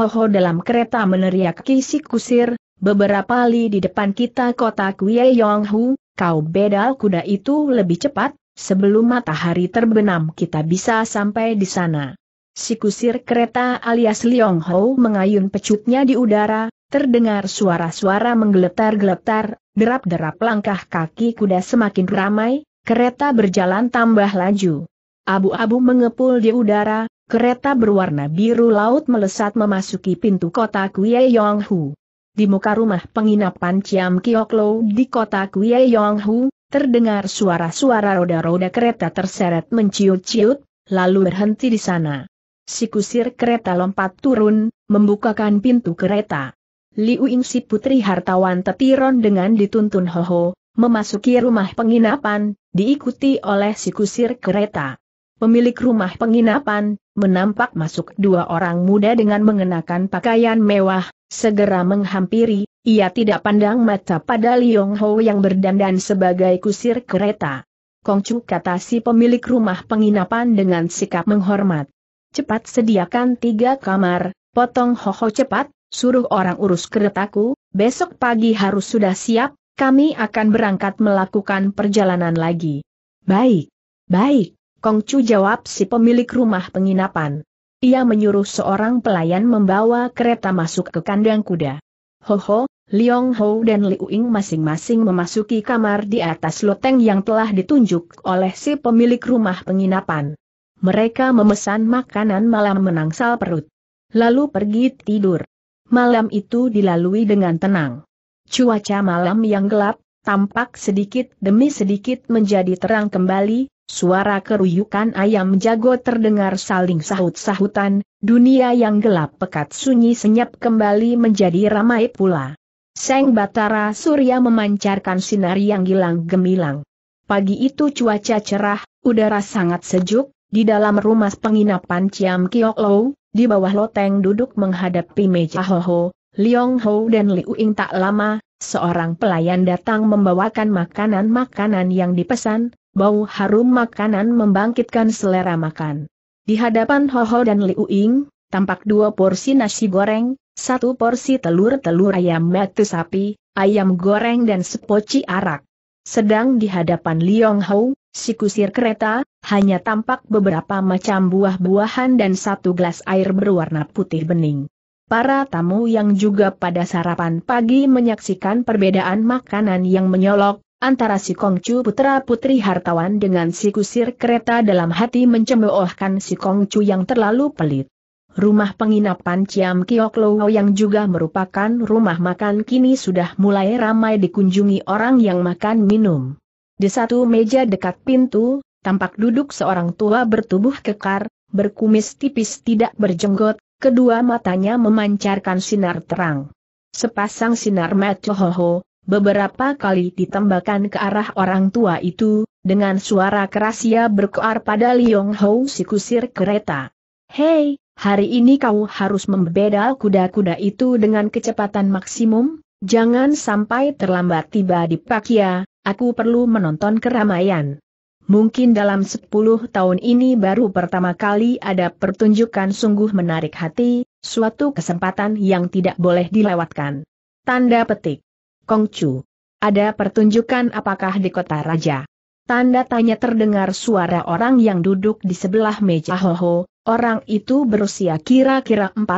Ho ho dalam kereta meneriak Kisi kusir, Beberapa li di depan kita kota Kuei Yonghu, kau beda kuda itu lebih cepat, sebelum matahari terbenam kita bisa sampai di sana. Si kusir kereta alias Liong mengayun pecutnya di udara, terdengar suara-suara menggeletar-geletar, derap-derap langkah kaki kuda semakin ramai, kereta berjalan tambah laju. Abu-abu mengepul di udara, kereta berwarna biru laut melesat memasuki pintu kota Kuei Yonghu. Di muka rumah penginapan Ciam Kioklo di kota Kuei Yonghu, terdengar suara-suara roda-roda kereta terseret menciut-ciut, lalu berhenti di sana. Si kusir kereta lompat turun, membukakan pintu kereta. Liu Ying si putri hartawan tepiron dengan dituntun Hoho, memasuki rumah penginapan, diikuti oleh si kusir kereta. Pemilik rumah penginapan, menampak masuk dua orang muda dengan mengenakan pakaian mewah, Segera menghampiri, ia tidak pandang mata pada Liong Ho yang berdandan sebagai kusir kereta. Kongcu kata si pemilik rumah penginapan dengan sikap menghormat. Cepat sediakan tiga kamar, potong Hoho cepat, suruh orang urus keretaku, besok pagi harus sudah siap, kami akan berangkat melakukan perjalanan lagi. Baik, baik, Kongcu jawab si pemilik rumah penginapan. Ia menyuruh seorang pelayan membawa kereta masuk ke kandang kuda. Ho ho, Liong Ho dan Liu Ying masing-masing memasuki kamar di atas loteng yang telah ditunjuk oleh si pemilik rumah penginapan. Mereka memesan makanan malam menangsal perut. Lalu pergi tidur. Malam itu dilalui dengan tenang. Cuaca malam yang gelap, tampak sedikit demi sedikit menjadi terang kembali, Suara keruyukan ayam jago terdengar saling sahut-sahutan, dunia yang gelap pekat sunyi senyap kembali menjadi ramai pula. Seng Batara Surya memancarkan sinar yang gilang gemilang. Pagi itu cuaca cerah, udara sangat sejuk, di dalam rumah penginapan Ciam Kiok Lou, di bawah loteng duduk menghadapi meja Ho, Liong Ho dan Liu Ing tak lama, seorang pelayan datang membawakan makanan-makanan yang dipesan, Bau harum makanan membangkitkan selera makan. Di hadapan Hoho dan Liu Ying, tampak dua porsi nasi goreng, satu porsi telur-telur ayam mati sapi, ayam goreng dan sepoci arak. Sedang di hadapan Liong Hou, si kusir kereta, hanya tampak beberapa macam buah-buahan dan satu gelas air berwarna putih bening. Para tamu yang juga pada sarapan pagi menyaksikan perbedaan makanan yang menyolok, Antara si Kongcu putra putri hartawan dengan si kusir kereta dalam hati mencemoohkan si Kongcu yang terlalu pelit. Rumah penginapan Ciam Kiok Lowo yang juga merupakan rumah makan kini sudah mulai ramai dikunjungi orang yang makan minum. Di satu meja dekat pintu, tampak duduk seorang tua bertubuh kekar, berkumis tipis tidak berjenggot, kedua matanya memancarkan sinar terang. Sepasang sinar mata hoho, beberapa kali ditembakkan ke arah orang tua itu, dengan suara keras ia berkoar pada Liong Hou si kusir kereta. Hei, hari ini kau harus membedal kuda-kuda itu dengan kecepatan maksimum, jangan sampai terlambat tiba di Pakia, aku perlu menonton keramaian. Mungkin dalam 10 tahun ini baru pertama kali ada pertunjukan sungguh menarik hati, suatu kesempatan yang tidak boleh dilewatkan. Tanda petik. Kongcu. Ada pertunjukan apakah di kota raja? Tanda tanya terdengar suara orang yang duduk di sebelah meja Hoho, orang itu berusia kira-kira 45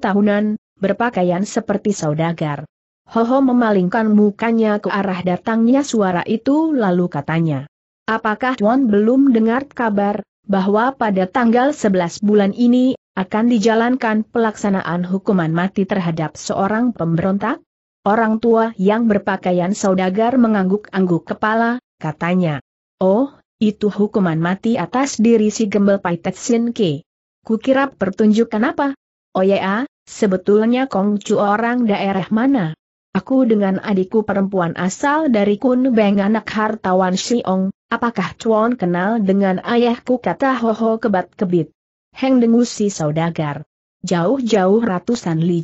tahunan, berpakaian seperti saudagar. Hoho memalingkan mukanya ke arah datangnya suara itu lalu katanya. Apakah Tuan belum dengar kabar, bahwa pada tanggal 11 bulan ini, akan dijalankan pelaksanaan hukuman mati terhadap seorang pemberontak? Orang tua yang berpakaian saudagar mengangguk-angguk kepala, katanya. Oh, itu hukuman mati atas diri si gembel Sin Ki. Kukira pertunjukan apa? Oh ya, sebetulnya Kongcu orang daerah mana? Aku dengan adikku perempuan asal dari Kun Beng anak hartawan Siong, apakah Chuan kenal dengan ayahku kata Hoho kebat-kebit. Heng dengusi saudagar jauh-jauh ratusan Li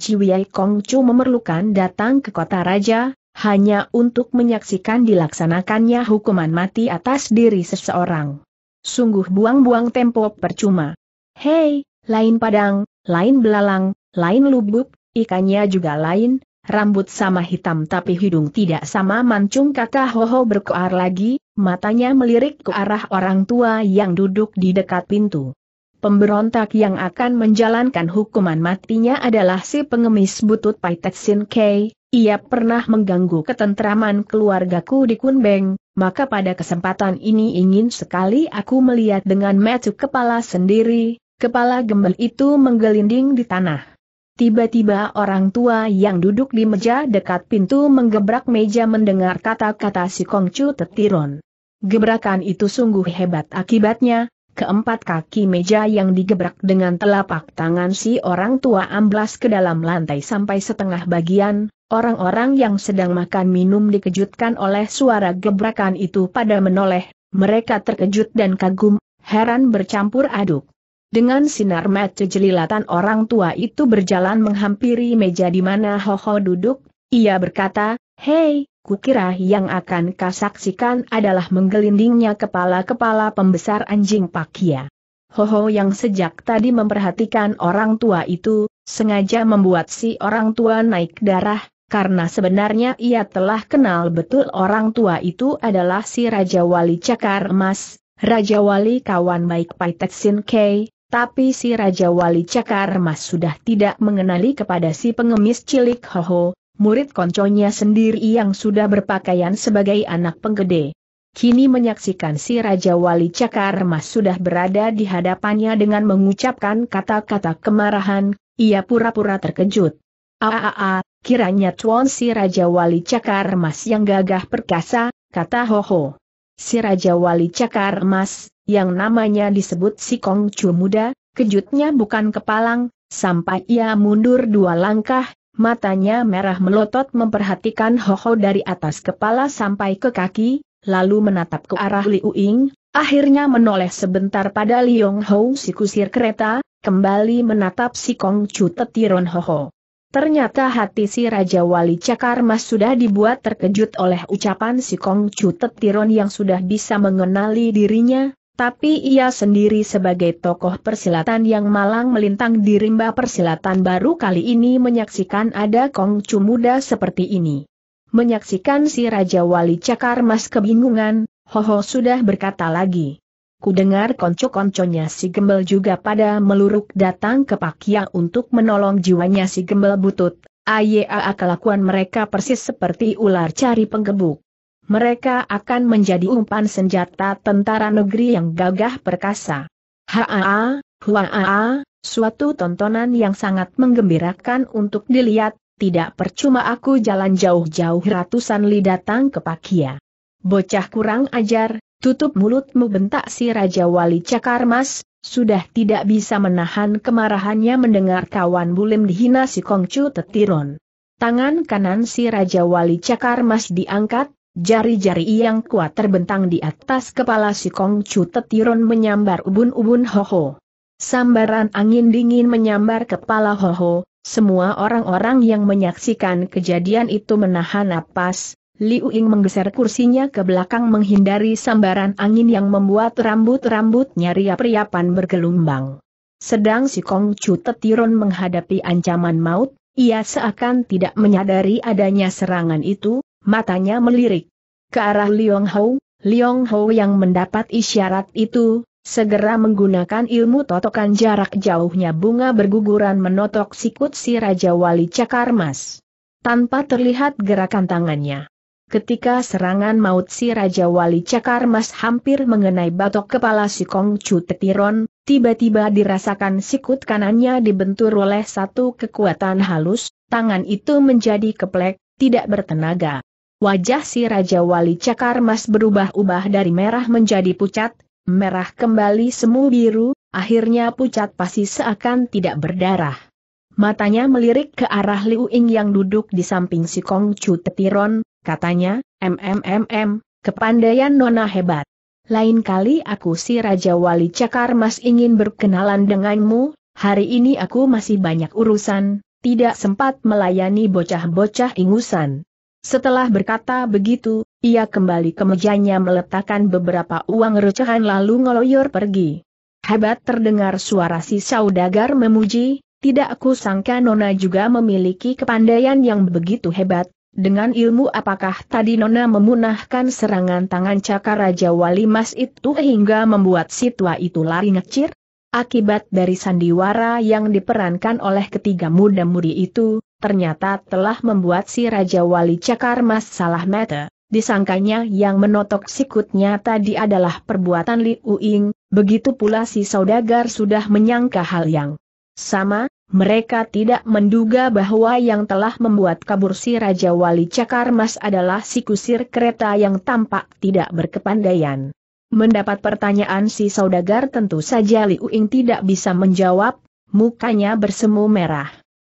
Kong Chu memerlukan datang ke kota raja, hanya untuk menyaksikan dilaksanakannya hukuman mati atas diri seseorang. Sungguh buang-buang tempo percuma. Hei, lain padang, lain belalang, lain lubuk, ikannya juga lain, rambut sama hitam tapi hidung tidak sama mancung kata Hoho berkoar lagi, matanya melirik ke arah orang tua yang duduk di dekat pintu. Pemberontak yang akan menjalankan hukuman matinya adalah si pengemis butut Pai Tetsin Kei, ia pernah mengganggu ketentraman keluargaku di Kunbeng, maka pada kesempatan ini ingin sekali aku melihat dengan metu kepala sendiri, kepala gembel itu menggelinding di tanah. Tiba-tiba orang tua yang duduk di meja dekat pintu menggebrak meja mendengar kata-kata si Kongcu Tetiron. Gebrakan itu sungguh hebat akibatnya, keempat kaki meja yang digebrak dengan telapak tangan si orang tua amblas ke dalam lantai sampai setengah bagian, orang-orang yang sedang makan minum dikejutkan oleh suara gebrakan itu pada menoleh, mereka terkejut dan kagum, heran bercampur aduk. Dengan sinar mata jelilatan orang tua itu berjalan menghampiri meja di mana Hoho duduk, ia berkata, Hei, kukira yang akan kasaksikan adalah menggelindingnya kepala-kepala pembesar anjing pakia. Hoho yang sejak tadi memperhatikan orang tua itu, sengaja membuat si orang tua naik darah, karena sebenarnya ia telah kenal betul orang tua itu adalah si Raja Wali Cakar Emas, Raja Wali kawan baik Sin K, tapi si Raja Wali Cakar Emas sudah tidak mengenali kepada si pengemis cilik Hoho, murid konconya sendiri yang sudah berpakaian sebagai anak penggede. Kini menyaksikan si Raja Wali Cakar Mas sudah berada di hadapannya dengan mengucapkan kata-kata kemarahan, ia pura-pura terkejut. Aaaa, kiranya tuan si Raja Wali Cakar Mas yang gagah perkasa, kata Hoho. Si Raja Wali Cakar Mas, yang namanya disebut si Kong Muda, kejutnya bukan kepalang, sampai ia mundur dua langkah, matanya merah melotot memperhatikan Hoho dari atas kepala sampai ke kaki, lalu menatap ke arah Liu Ying, akhirnya menoleh sebentar pada Liong Ho si kusir kereta, kembali menatap si Kong Chu tetiron Hoho. Ternyata hati si Raja Wali Cakar Mas sudah dibuat terkejut oleh ucapan si Kong Chu Tetiron yang sudah bisa mengenali dirinya, tapi ia sendiri sebagai tokoh persilatan yang malang melintang di rimba persilatan baru kali ini menyaksikan ada kongcu muda seperti ini. Menyaksikan si Raja Wali Cakar Mas kebingungan, Hoho sudah berkata lagi. Kudengar konco-konconya si Gembel juga pada meluruk datang ke Pakia untuk menolong jiwanya si Gembel butut, ayaa kelakuan mereka persis seperti ular cari penggebuk mereka akan menjadi umpan senjata tentara negeri yang gagah perkasa. Haa, huaa, suatu tontonan yang sangat menggembirakan untuk dilihat, tidak percuma aku jalan jauh-jauh ratusan li datang ke Pakia. Bocah kurang ajar, tutup mulutmu bentak si Raja Wali Cakarmas, sudah tidak bisa menahan kemarahannya mendengar kawan bulim dihina si Kongcu Tetiron. Tangan kanan si Raja Wali Cakarmas diangkat, Jari-jari yang kuat terbentang di atas kepala si Chu Tetiron menyambar ubun-ubun Hoho. Sambaran angin dingin menyambar kepala Hoho, semua orang-orang yang menyaksikan kejadian itu menahan napas, Liu Ying menggeser kursinya ke belakang menghindari sambaran angin yang membuat rambut-rambutnya riap-riapan bergelombang. Sedang si Chu Tetiron menghadapi ancaman maut, ia seakan tidak menyadari adanya serangan itu, matanya melirik. Ke arah Liong Hou, Liong Hou yang mendapat isyarat itu, segera menggunakan ilmu totokan jarak jauhnya bunga berguguran menotok sikut si Raja Wali Cakarmas Tanpa terlihat gerakan tangannya. Ketika serangan maut si Raja Wali Cakarmas hampir mengenai batok kepala si Kong Chu Tetiron, tiba-tiba dirasakan sikut kanannya dibentur oleh satu kekuatan halus, tangan itu menjadi keplek, tidak bertenaga. Wajah si Raja Wali Cakar Mas berubah-ubah dari merah menjadi pucat, merah kembali semu biru, akhirnya pucat pasti seakan tidak berdarah. Matanya melirik ke arah Liu Ying yang duduk di samping si Kong Chu Tetiron, katanya, MMMM, kepandaian nona hebat. Lain kali aku si Raja Wali Cakar Mas ingin berkenalan denganmu, hari ini aku masih banyak urusan, tidak sempat melayani bocah-bocah ingusan. Setelah berkata begitu, ia kembali ke mejanya meletakkan beberapa uang recehan lalu ngeloyor pergi. Hebat terdengar suara si saudagar memuji, tidak aku sangka Nona juga memiliki kepandaian yang begitu hebat, dengan ilmu apakah tadi Nona memunahkan serangan tangan cakar Raja Wali Mas itu hingga membuat si tua itu lari ngecir? Akibat dari sandiwara yang diperankan oleh ketiga muda muri itu, ternyata telah membuat si Raja Wali Cakar Mas salah mata. Disangkanya yang menotok sikutnya tadi adalah perbuatan Liu Ying, begitu pula si saudagar sudah menyangka hal yang sama, mereka tidak menduga bahwa yang telah membuat kabur si Raja Wali Cakar Mas adalah si kusir kereta yang tampak tidak berkepandaian. Mendapat pertanyaan si saudagar tentu saja Liu Ying tidak bisa menjawab, mukanya bersemu merah.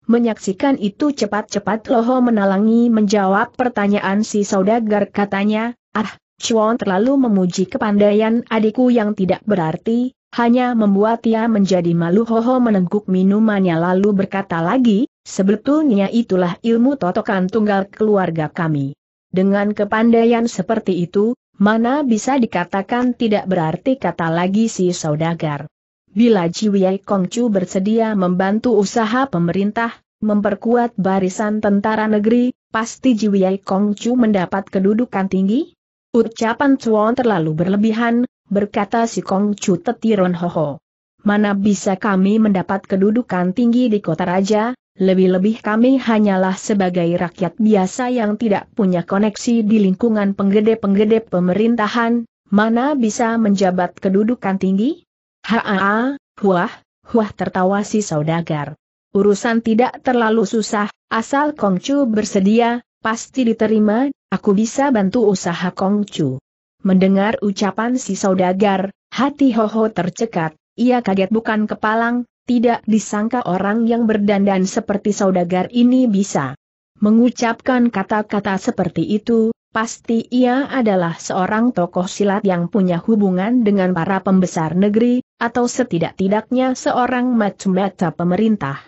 Menyaksikan itu cepat-cepat Loho menalangi menjawab pertanyaan si saudagar katanya, ah, Chuan terlalu memuji kepandaian adikku yang tidak berarti, hanya membuat ia menjadi malu Hoho menengguk minumannya lalu berkata lagi, sebetulnya itulah ilmu totokan tunggal keluarga kami. Dengan kepandaian seperti itu, mana bisa dikatakan tidak berarti kata lagi si saudagar. Bila Jiwie Kongcu bersedia membantu usaha pemerintah, memperkuat barisan tentara negeri, pasti Jiwie Kongcu mendapat kedudukan tinggi? Ucapan Chuan terlalu berlebihan, berkata si Kongcu tetiron hoho. Mana bisa kami mendapat kedudukan tinggi di kota raja, lebih-lebih kami hanyalah sebagai rakyat biasa yang tidak punya koneksi di lingkungan penggede-penggede pemerintahan, mana bisa menjabat kedudukan tinggi? Haa, huah, huah tertawa si saudagar. Urusan tidak terlalu susah, asal Kongcu bersedia, pasti diterima, aku bisa bantu usaha Kongcu. Mendengar ucapan si saudagar, hati Hoho tercekat, ia kaget bukan kepalang, tidak disangka orang yang berdandan seperti saudagar ini bisa mengucapkan kata-kata seperti itu, Pasti ia adalah seorang tokoh silat yang punya hubungan dengan para pembesar negeri, atau setidak-tidaknya seorang macam pemerintah.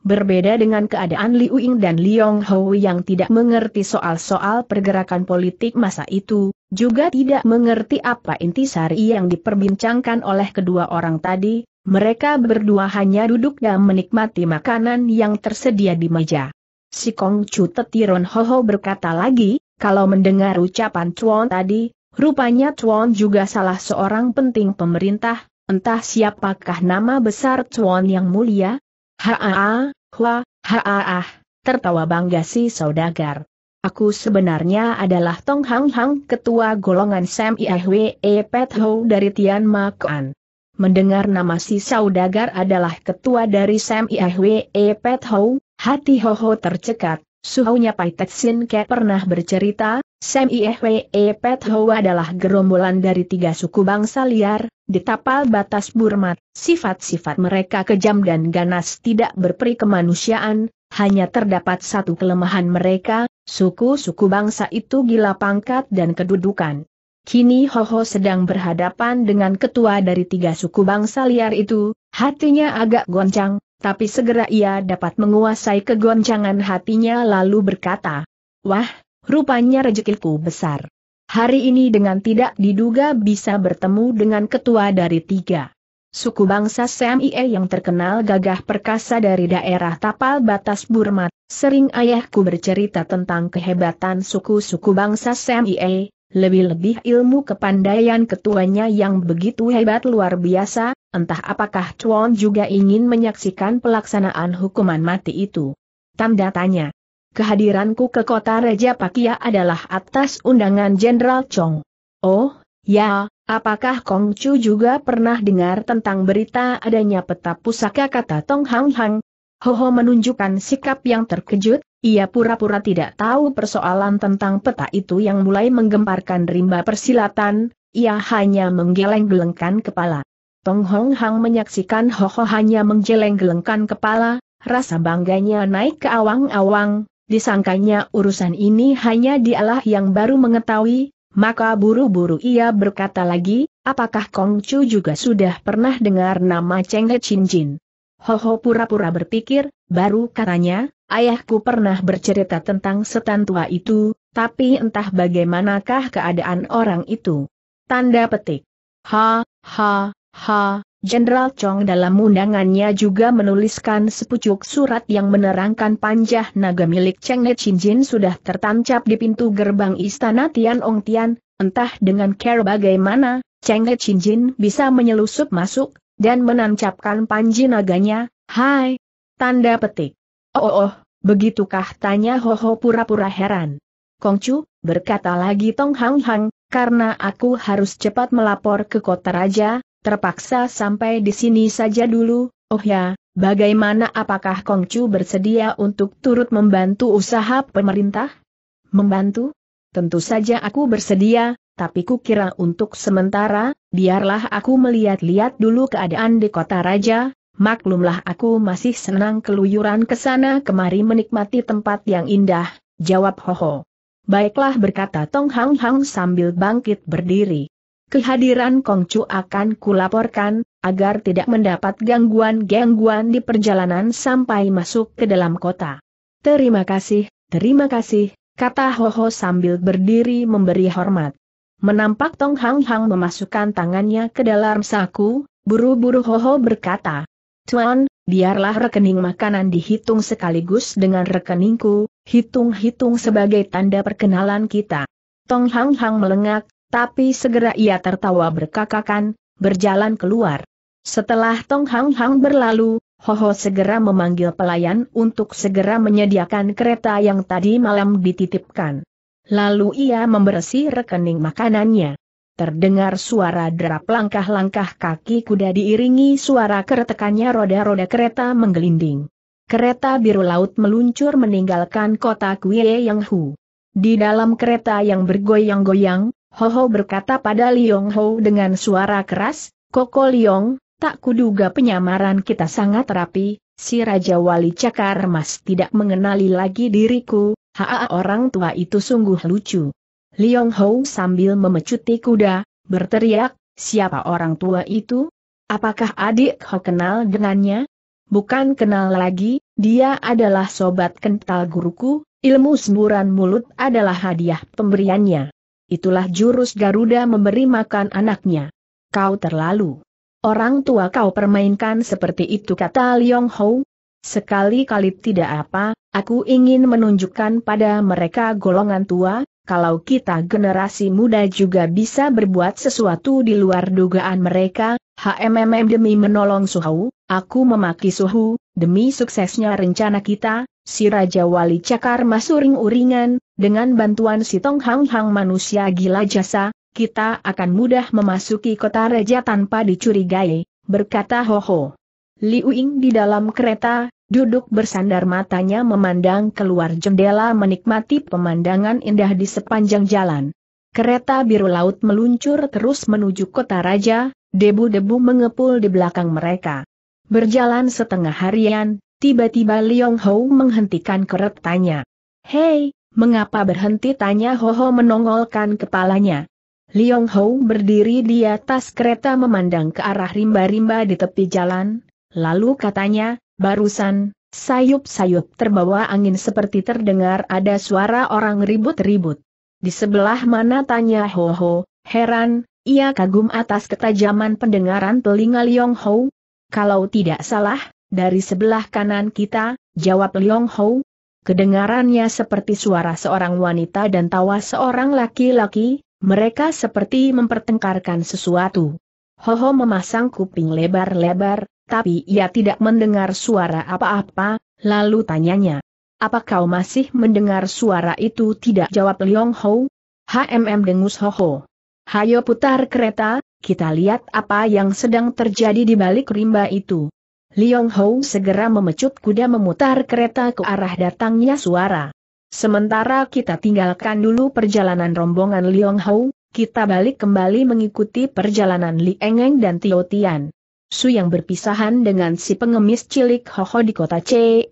Berbeda dengan keadaan Liu Ying dan Liong Hui yang tidak mengerti soal-soal pergerakan politik masa itu, juga tidak mengerti apa intisari yang diperbincangkan oleh kedua orang tadi, mereka berdua hanya duduk dan menikmati makanan yang tersedia di meja. Si Kong Chu Tetiron Ho berkata lagi, kalau mendengar ucapan Chuan tadi, rupanya Chuan juga salah seorang penting pemerintah, entah siapakah nama besar Chuan yang mulia? Haa, hua, haa, tertawa bangga si saudagar. Aku sebenarnya adalah Tong Hang Hang ketua golongan Sam Iahwe E Pet Ho dari Tian Ma Kuan. Mendengar nama si saudagar adalah ketua dari Sam Iahwe E Pet Ho, hati Hoho tercekat. Suhunya Pai Tetsin Ke pernah bercerita, Sam Ihwe e Pet Ho adalah gerombolan dari tiga suku bangsa liar, di tapal batas Burma, sifat-sifat mereka kejam dan ganas tidak berperi kemanusiaan, hanya terdapat satu kelemahan mereka, suku-suku bangsa itu gila pangkat dan kedudukan. Kini Ho Ho sedang berhadapan dengan ketua dari tiga suku bangsa liar itu, hatinya agak goncang, tapi segera ia dapat menguasai kegoncangan hatinya lalu berkata, Wah, rupanya rezekiku besar. Hari ini dengan tidak diduga bisa bertemu dengan ketua dari tiga. Suku bangsa SMI yang terkenal gagah perkasa dari daerah tapal batas Burma, sering ayahku bercerita tentang kehebatan suku-suku bangsa SMI. Lebih-lebih ilmu kepandaian ketuanya yang begitu hebat luar biasa, entah apakah Chuan juga ingin menyaksikan pelaksanaan hukuman mati itu. Tanda tanya. Kehadiranku ke kota Raja Pakia adalah atas undangan Jenderal Chong. Oh, ya, apakah Kong Chu juga pernah dengar tentang berita adanya peta pusaka kata Tong Hang Hang? Hoho menunjukkan sikap yang terkejut, ia pura-pura tidak tahu persoalan tentang peta itu yang mulai menggemparkan rimba persilatan, ia hanya menggeleng-gelengkan kepala. Tong Hong Hang menyaksikan Ho Ho hanya menggeleng-gelengkan kepala, rasa bangganya naik ke awang-awang, disangkanya urusan ini hanya dialah yang baru mengetahui, maka buru-buru ia berkata lagi, apakah Kong Chu juga sudah pernah dengar nama Cheng He Chin Jin? Ho Ho pura-pura berpikir, baru katanya, Ayahku pernah bercerita tentang setan tua itu, tapi entah bagaimanakah keadaan orang itu. Tanda petik. Ha, ha, ha, Jenderal Chong dalam undangannya juga menuliskan sepucuk surat yang menerangkan panjah naga milik Cheng Ne Chin Jin sudah tertancap di pintu gerbang istana Tian Ong Tian, entah dengan care bagaimana, Cheng Ne Chin Jin bisa menyelusup masuk, dan menancapkan panji naganya, hai, tanda petik. Oh, oh, oh. Begitukah tanya Hoho pura-pura heran. Kongcu, berkata lagi Tong Hang Hang, karena aku harus cepat melapor ke kota raja, terpaksa sampai di sini saja dulu, oh ya, bagaimana apakah Kongcu bersedia untuk turut membantu usaha pemerintah? Membantu? Tentu saja aku bersedia, tapi kukira untuk sementara, biarlah aku melihat-lihat dulu keadaan di kota raja, maklumlah aku masih senang keluyuran ke sana kemari menikmati tempat yang indah, jawab Ho Ho. Baiklah berkata Tong Hang Hang sambil bangkit berdiri. Kehadiran Kong Chu akan kulaporkan, agar tidak mendapat gangguan-gangguan di perjalanan sampai masuk ke dalam kota. Terima kasih, terima kasih, kata Ho Ho sambil berdiri memberi hormat. Menampak Tong Hang Hang memasukkan tangannya ke dalam saku, buru-buru Ho Ho berkata, Tuan, biarlah rekening makanan dihitung sekaligus dengan rekeningku, hitung-hitung sebagai tanda perkenalan kita. Tong Hang Hang melengak, tapi segera ia tertawa berkakakan, berjalan keluar. Setelah Tong Hang Hang berlalu, Ho Ho segera memanggil pelayan untuk segera menyediakan kereta yang tadi malam dititipkan. Lalu ia membersih rekening makanannya. Terdengar suara derap langkah-langkah kaki kuda diiringi suara keretekannya roda-roda kereta menggelinding. Kereta biru laut meluncur meninggalkan kota Kuye Yang Hu. Di dalam kereta yang bergoyang-goyang, Hoho berkata pada Liong Ho dengan suara keras, Koko Liong, tak kuduga penyamaran kita sangat rapi, si Raja Wali Cakar Mas tidak mengenali lagi diriku, haa orang tua itu sungguh lucu. Liong Hou sambil memecuti kuda, berteriak, siapa orang tua itu? Apakah adik Ho kenal dengannya? Bukan kenal lagi, dia adalah sobat kental guruku, ilmu semburan mulut adalah hadiah pemberiannya. Itulah jurus Garuda memberi makan anaknya. Kau terlalu. Orang tua kau permainkan seperti itu kata Liong Hou. Sekali-kali tidak apa, aku ingin menunjukkan pada mereka golongan tua, kalau kita generasi muda juga bisa berbuat sesuatu di luar dugaan mereka, HMMM demi menolong Suhu, aku memaki Suhu, demi suksesnya rencana kita, si Raja Wali Cakar masuring uringan, dengan bantuan si Tong Hang Hang manusia gila jasa, kita akan mudah memasuki kota Raja tanpa dicurigai, berkata Hoho. Liu Ying di dalam kereta, Duduk bersandar matanya memandang keluar jendela menikmati pemandangan indah di sepanjang jalan. Kereta biru laut meluncur terus menuju kota raja, debu-debu mengepul di belakang mereka. Berjalan setengah harian, tiba-tiba Liong Ho menghentikan keretanya. Hei, mengapa berhenti tanya Ho Ho menongolkan kepalanya. Liong Ho berdiri di atas kereta memandang ke arah rimba-rimba di tepi jalan, lalu katanya, Barusan, sayup-sayup terbawa angin seperti terdengar ada suara orang ribut-ribut. Di sebelah mana tanya Ho Ho, heran, ia kagum atas ketajaman pendengaran telinga Liong Ho. Kalau tidak salah, dari sebelah kanan kita, jawab Liong Ho. Kedengarannya seperti suara seorang wanita dan tawa seorang laki-laki, mereka seperti mempertengkarkan sesuatu. Hoho memasang kuping lebar-lebar, tapi ia tidak mendengar suara apa-apa, lalu tanyanya. Apa kau masih mendengar suara itu tidak jawab Leong Ho? HMM dengus Ho Ho. Hayo putar kereta, kita lihat apa yang sedang terjadi di balik rimba itu. Leong Ho segera memecut kuda memutar kereta ke arah datangnya suara. Sementara kita tinggalkan dulu perjalanan rombongan Leong Ho, kita balik kembali mengikuti perjalanan Li Engeng dan Tio Tian. Su yang berpisahan dengan si pengemis cilik Hoho di kota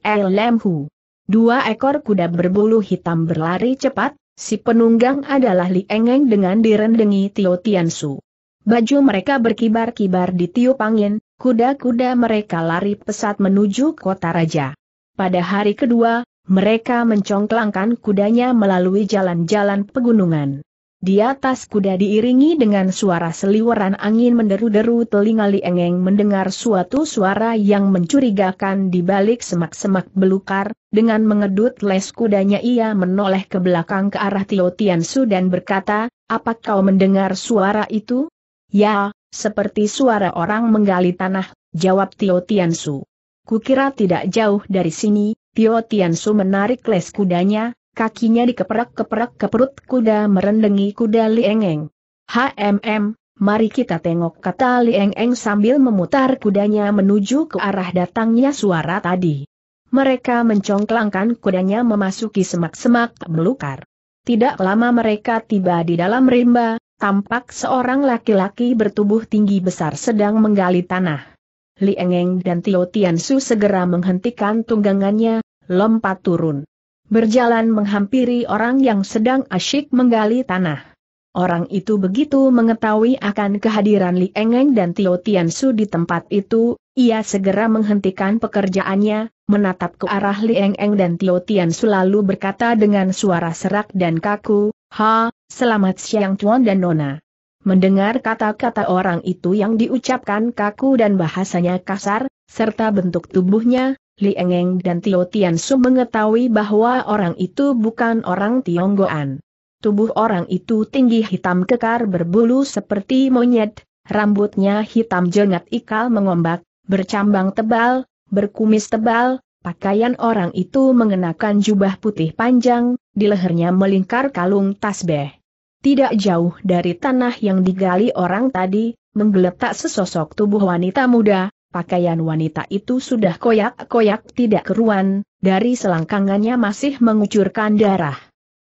L Lemhu. Dua ekor kuda berbulu hitam berlari cepat, si penunggang adalah Li Engeng dengan direndengi Tio Su. Baju mereka berkibar-kibar di tiup angin, kuda-kuda mereka lari pesat menuju kota raja. Pada hari kedua, mereka mencongklangkan kudanya melalui jalan-jalan pegunungan. Di atas kuda diiringi dengan suara seliweran angin menderu-deru telinga Liengeng mendengar suatu suara yang mencurigakan di balik semak-semak belukar, dengan mengedut les kudanya ia menoleh ke belakang ke arah Tio Tiansu dan berkata, apa kau mendengar suara itu? Ya, seperti suara orang menggali tanah, jawab Tio Tiansu. Kukira tidak jauh dari sini, Tio Tiansu menarik les kudanya, kakinya dikeperak-keperak ke perut kuda merendengi kuda Liengeng. HMM, mari kita tengok kata Liengeng sambil memutar kudanya menuju ke arah datangnya suara tadi. Mereka mencongklangkan kudanya memasuki semak-semak melukar. Tidak lama mereka tiba di dalam rimba, tampak seorang laki-laki bertubuh tinggi besar sedang menggali tanah. Liengeng dan Tio Su segera menghentikan tunggangannya, lompat turun. Berjalan menghampiri orang yang sedang asyik menggali tanah. Orang itu begitu mengetahui akan kehadiran Li Engeng dan Tio Su di tempat itu, ia segera menghentikan pekerjaannya, menatap ke arah Li Engeng dan Tio Su lalu berkata dengan suara serak dan kaku, Ha, selamat siang Tuan dan Nona. Mendengar kata-kata orang itu yang diucapkan kaku dan bahasanya kasar, serta bentuk tubuhnya, Li Engeng dan Tio Su mengetahui bahwa orang itu bukan orang Tionggoan. Tubuh orang itu tinggi hitam kekar berbulu seperti monyet, rambutnya hitam jengat ikal mengombak, bercambang tebal, berkumis tebal, pakaian orang itu mengenakan jubah putih panjang, di lehernya melingkar kalung tasbeh. Tidak jauh dari tanah yang digali orang tadi, menggeletak sesosok tubuh wanita muda, Pakaian wanita itu sudah koyak-koyak tidak keruan, dari selangkangannya masih mengucurkan darah.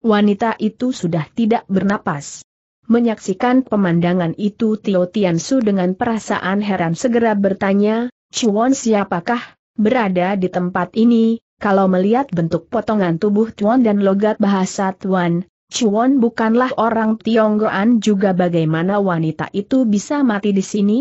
Wanita itu sudah tidak bernapas. Menyaksikan pemandangan itu Tio Tiansu dengan perasaan heran segera bertanya, Chuan siapakah, berada di tempat ini, kalau melihat bentuk potongan tubuh Chuan dan logat bahasa Tuan, Chuan bukanlah orang Tionggoan juga bagaimana wanita itu bisa mati di sini?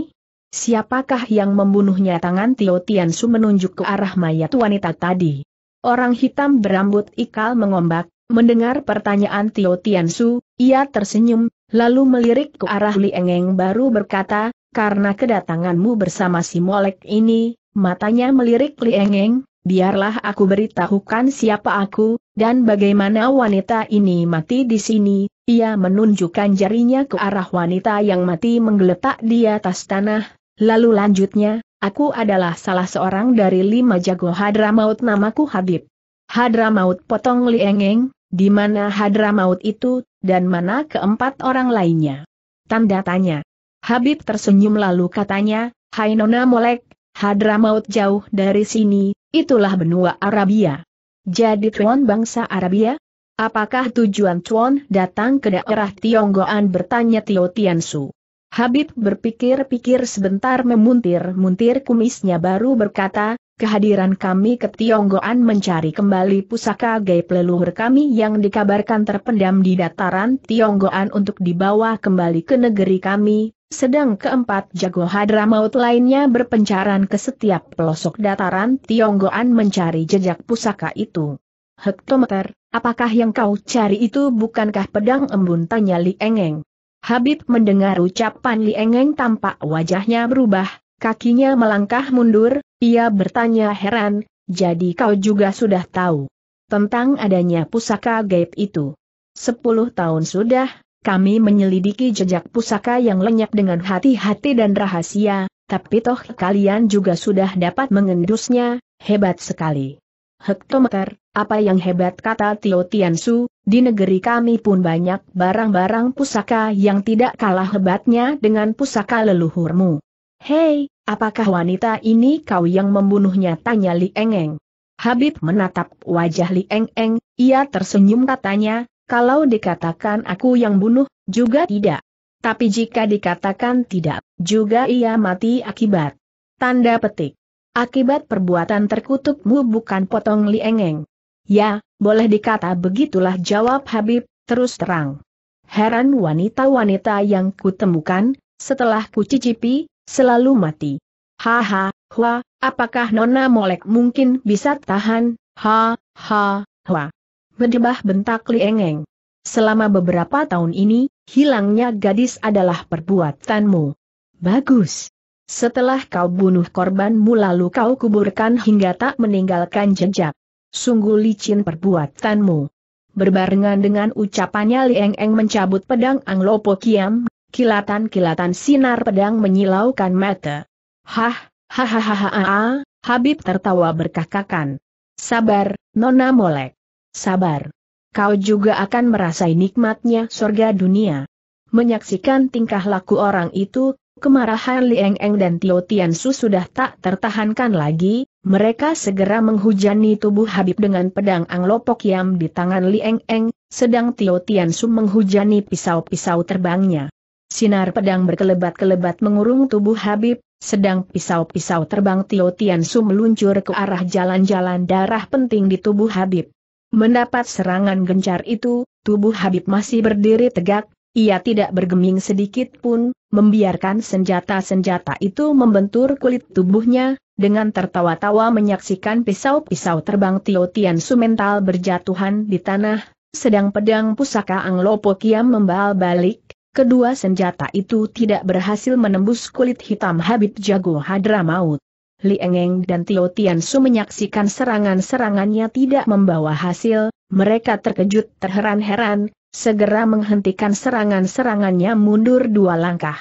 Siapakah yang membunuhnya tangan Tio Su menunjuk ke arah mayat wanita tadi? Orang hitam berambut ikal mengombak, mendengar pertanyaan Tio Su, ia tersenyum, lalu melirik ke arah Li Engeng baru berkata, karena kedatanganmu bersama si Molek ini, matanya melirik Li Engeng, biarlah aku beritahukan siapa aku, dan bagaimana wanita ini mati di sini, ia menunjukkan jarinya ke arah wanita yang mati menggeletak di atas tanah, Lalu lanjutnya, aku adalah salah seorang dari lima jago Hadramaut namaku Habib. Hadramaut potong liengeng, di mana Hadramaut itu, dan mana keempat orang lainnya. Tanda tanya. Habib tersenyum lalu katanya, Hai Nona Molek, Hadramaut jauh dari sini, itulah benua Arabia. Jadi tuan bangsa Arabia? Apakah tujuan tuan datang ke daerah Tionggoan bertanya Tio Tiansu. Habib berpikir-pikir sebentar memuntir-muntir kumisnya baru berkata, kehadiran kami ke Tionggoan mencari kembali pusaka gaib leluhur kami yang dikabarkan terpendam di dataran Tionggoan untuk dibawa kembali ke negeri kami, sedang keempat jago hadramaut lainnya berpencaran ke setiap pelosok dataran Tionggoan mencari jejak pusaka itu. Hektometer, apakah yang kau cari itu bukankah pedang embun tanya Li Engeng? Habib mendengar ucapan Li Engeng tampak wajahnya berubah, kakinya melangkah mundur, ia bertanya heran, jadi kau juga sudah tahu tentang adanya pusaka gaib itu. Sepuluh tahun sudah, kami menyelidiki jejak pusaka yang lenyap dengan hati-hati dan rahasia, tapi toh kalian juga sudah dapat mengendusnya, hebat sekali. Hektometer, apa yang hebat kata Tio Tiansu, di negeri kami pun banyak barang-barang pusaka yang tidak kalah hebatnya dengan pusaka leluhurmu. Hei, apakah wanita ini kau yang membunuhnya? Tanya Li Engeng. Habib menatap wajah Li Engeng, ia tersenyum katanya, kalau dikatakan aku yang bunuh, juga tidak. Tapi jika dikatakan tidak, juga ia mati akibat. Tanda petik. Akibat perbuatan terkutukmu bukan potong Li liengeng. Ya, boleh dikata begitulah jawab Habib, terus terang. Heran wanita-wanita yang kutemukan, setelah kucicipi, selalu mati. Haha, hua, apakah Nona Molek mungkin bisa tahan, ha, ha, ha. Berdebah bentak Liengeng. Selama beberapa tahun ini, hilangnya gadis adalah perbuatanmu. Bagus. Setelah kau bunuh korbanmu lalu kau kuburkan hingga tak meninggalkan jejak. Sungguh licin perbuatanmu. Berbarengan dengan ucapannya Lieng Eng mencabut pedang Anglopo Kiam, kilatan-kilatan sinar pedang menyilaukan mata. Hah, hahaha, Habib tertawa berkakakan. Sabar, Nona Molek. Sabar. Kau juga akan merasai nikmatnya surga dunia. Menyaksikan tingkah laku orang itu, kemarahan Lieng Eng dan Tio Su sudah tak tertahankan lagi, mereka segera menghujani tubuh Habib dengan pedang anglopok yam di tangan Lieng Eng, sedang Tio Tian Su menghujani pisau-pisau terbangnya. Sinar pedang berkelebat-kelebat mengurung tubuh Habib, sedang pisau-pisau terbang Tio Tian Su meluncur ke arah jalan-jalan darah penting di tubuh Habib. Mendapat serangan gencar itu, tubuh Habib masih berdiri tegak, ia tidak bergeming sedikit pun, membiarkan senjata-senjata itu membentur kulit tubuhnya, dengan tertawa-tawa menyaksikan pisau-pisau terbang Tio Tian Sumental berjatuhan di tanah, sedang pedang pusaka Anglopo Kiam membal balik, kedua senjata itu tidak berhasil menembus kulit hitam Habib Jago Hadramaut. Maut. Li Engeng dan Tio Tian Su menyaksikan serangan-serangannya tidak membawa hasil, mereka terkejut terheran-heran, segera menghentikan serangan-serangannya mundur dua langkah.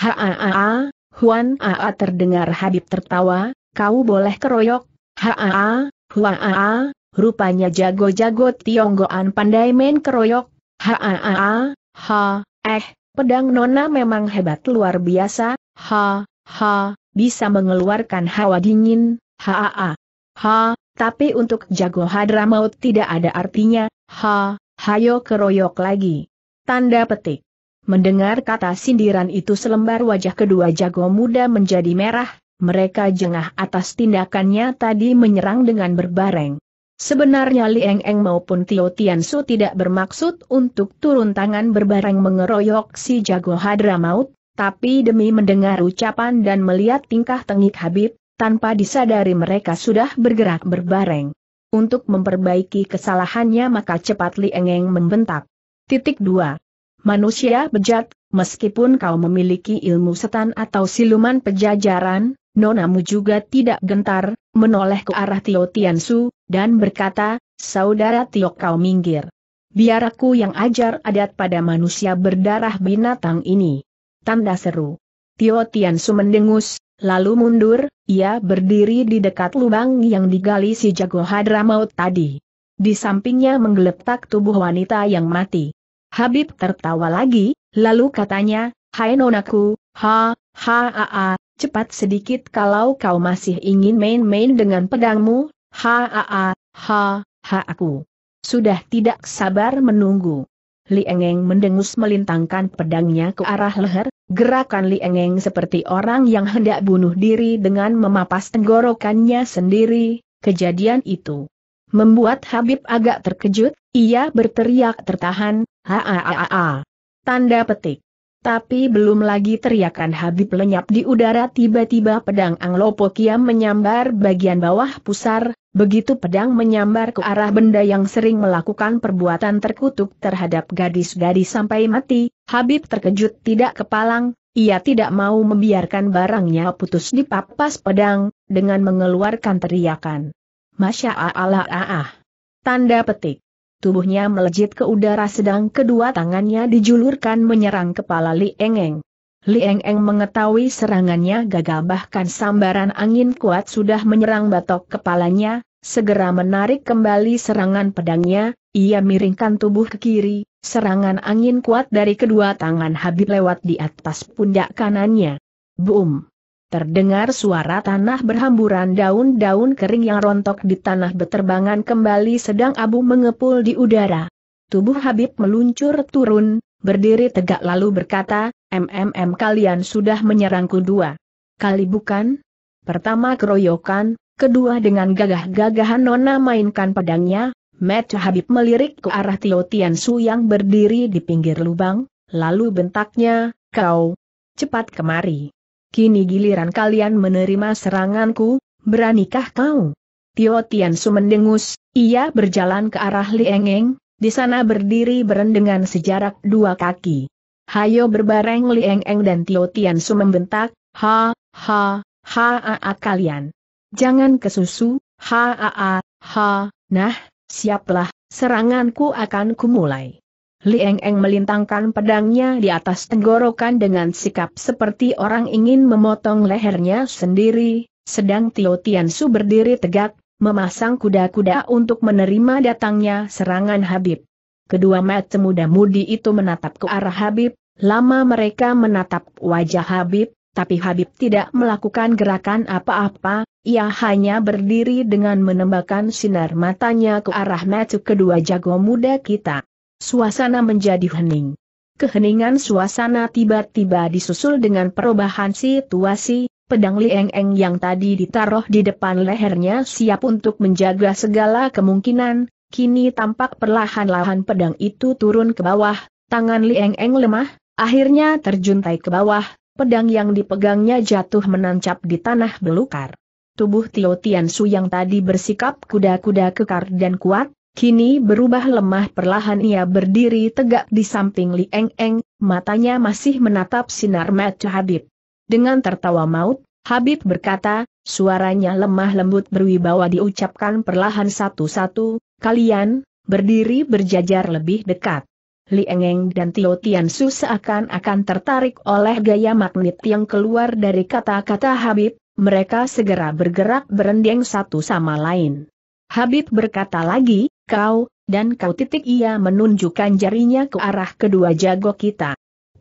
Haa, Huan Aa terdengar Habib tertawa, kau boleh keroyok, haa, Huan Aa, rupanya jago-jago Tionggoan pandai main keroyok, haa, ha, eh, pedang nona memang hebat luar biasa, ha, ha, bisa mengeluarkan hawa dingin, haa, ha, tapi untuk jago hadramaut tidak ada artinya, ha, Hayo keroyok lagi. Tanda petik. Mendengar kata sindiran itu selembar wajah kedua jago muda menjadi merah, mereka jengah atas tindakannya tadi menyerang dengan berbareng. Sebenarnya Lieng Eng maupun Tio Tian Su tidak bermaksud untuk turun tangan berbareng mengeroyok si jago hadramaut, tapi demi mendengar ucapan dan melihat tingkah tengik Habib, tanpa disadari mereka sudah bergerak berbareng. Untuk memperbaiki kesalahannya maka cepat Li Engeng membentak. Titik 2. Manusia bejat, meskipun kau memiliki ilmu setan atau siluman pejajaran, nonamu juga tidak gentar, menoleh ke arah Tio Tiansu, dan berkata, Saudara Tio kau minggir. Biar aku yang ajar adat pada manusia berdarah binatang ini. Tanda seru. Tio Tiansu mendengus, Lalu mundur, ia berdiri di dekat lubang yang digali si jago hadramaut tadi. Di sampingnya menggeletak tubuh wanita yang mati. Habib tertawa lagi, lalu katanya, Hai nonaku, ha, ha, ha, ha, cepat sedikit kalau kau masih ingin main-main dengan pedangmu, ha, ha, ha, ha, ha aku. Sudah tidak sabar menunggu. Li Engeng mendengus melintangkan pedangnya ke arah leher, gerakan Li Engeng seperti orang yang hendak bunuh diri dengan memapas tenggorokannya sendiri, kejadian itu. Membuat Habib agak terkejut, ia berteriak tertahan, ha ha ha ha. Tanda petik. Tapi belum lagi teriakan Habib lenyap di udara tiba-tiba pedang Anglopo Kiam menyambar bagian bawah pusar, begitu pedang menyambar ke arah benda yang sering melakukan perbuatan terkutuk terhadap gadis-gadis sampai mati, Habib terkejut tidak kepalang, ia tidak mau membiarkan barangnya putus di dipapas pedang, dengan mengeluarkan teriakan. Masya Allah ah. ah, ah. Tanda petik tubuhnya melejit ke udara sedang kedua tangannya dijulurkan menyerang kepala Li Engeng. Li Engeng mengetahui serangannya gagal bahkan sambaran angin kuat sudah menyerang batok kepalanya, segera menarik kembali serangan pedangnya, ia miringkan tubuh ke kiri, serangan angin kuat dari kedua tangan Habib lewat di atas pundak kanannya. Boom! Terdengar suara tanah berhamburan daun-daun kering yang rontok di tanah beterbangan kembali sedang abu mengepul di udara. Tubuh Habib meluncur turun, berdiri tegak lalu berkata, MMM kalian sudah menyerangku dua. Kali bukan? Pertama keroyokan, kedua dengan gagah-gagahan Nona mainkan pedangnya, Met Habib melirik ke arah Tio Tiansu yang berdiri di pinggir lubang, lalu bentaknya, kau, cepat kemari kini giliran kalian menerima seranganku, beranikah kau? Tio Su mendengus, ia berjalan ke arah Liengeng, di sana berdiri berendengan sejarak dua kaki. Hayo berbareng Liengeng dan Tio Su membentak, ha, ha, ha, a, a kalian. Jangan kesusu, ha, a, a, ha, nah, siaplah, seranganku akan kumulai. Lieng Eng melintangkan pedangnya di atas tenggorokan dengan sikap seperti orang ingin memotong lehernya sendiri, sedang Tio Tiansu berdiri tegak, memasang kuda-kuda untuk menerima datangnya serangan Habib. Kedua mata muda-mudi itu menatap ke arah Habib, lama mereka menatap wajah Habib, tapi Habib tidak melakukan gerakan apa-apa, ia hanya berdiri dengan menembakkan sinar matanya ke arah mata kedua jago muda kita. Suasana menjadi hening. Keheningan suasana tiba-tiba disusul dengan perubahan situasi, pedang Lieng Eng yang tadi ditaruh di depan lehernya siap untuk menjaga segala kemungkinan, kini tampak perlahan-lahan pedang itu turun ke bawah, tangan Lieng Eng lemah, akhirnya terjuntai ke bawah, pedang yang dipegangnya jatuh menancap di tanah belukar. Tubuh Tio Su yang tadi bersikap kuda-kuda kekar dan kuat, Kini berubah lemah perlahan ia berdiri tegak di samping Li Eng Eng, matanya masih menatap sinar mata Habib. Dengan tertawa maut, Habib berkata, suaranya lemah lembut berwibawa diucapkan perlahan satu-satu, kalian, berdiri berjajar lebih dekat. Li Eng Eng dan Tio Su seakan-akan tertarik oleh gaya magnet yang keluar dari kata-kata Habib, mereka segera bergerak berendeng satu sama lain. Habib berkata lagi, kau, dan kau titik ia menunjukkan jarinya ke arah kedua jago kita.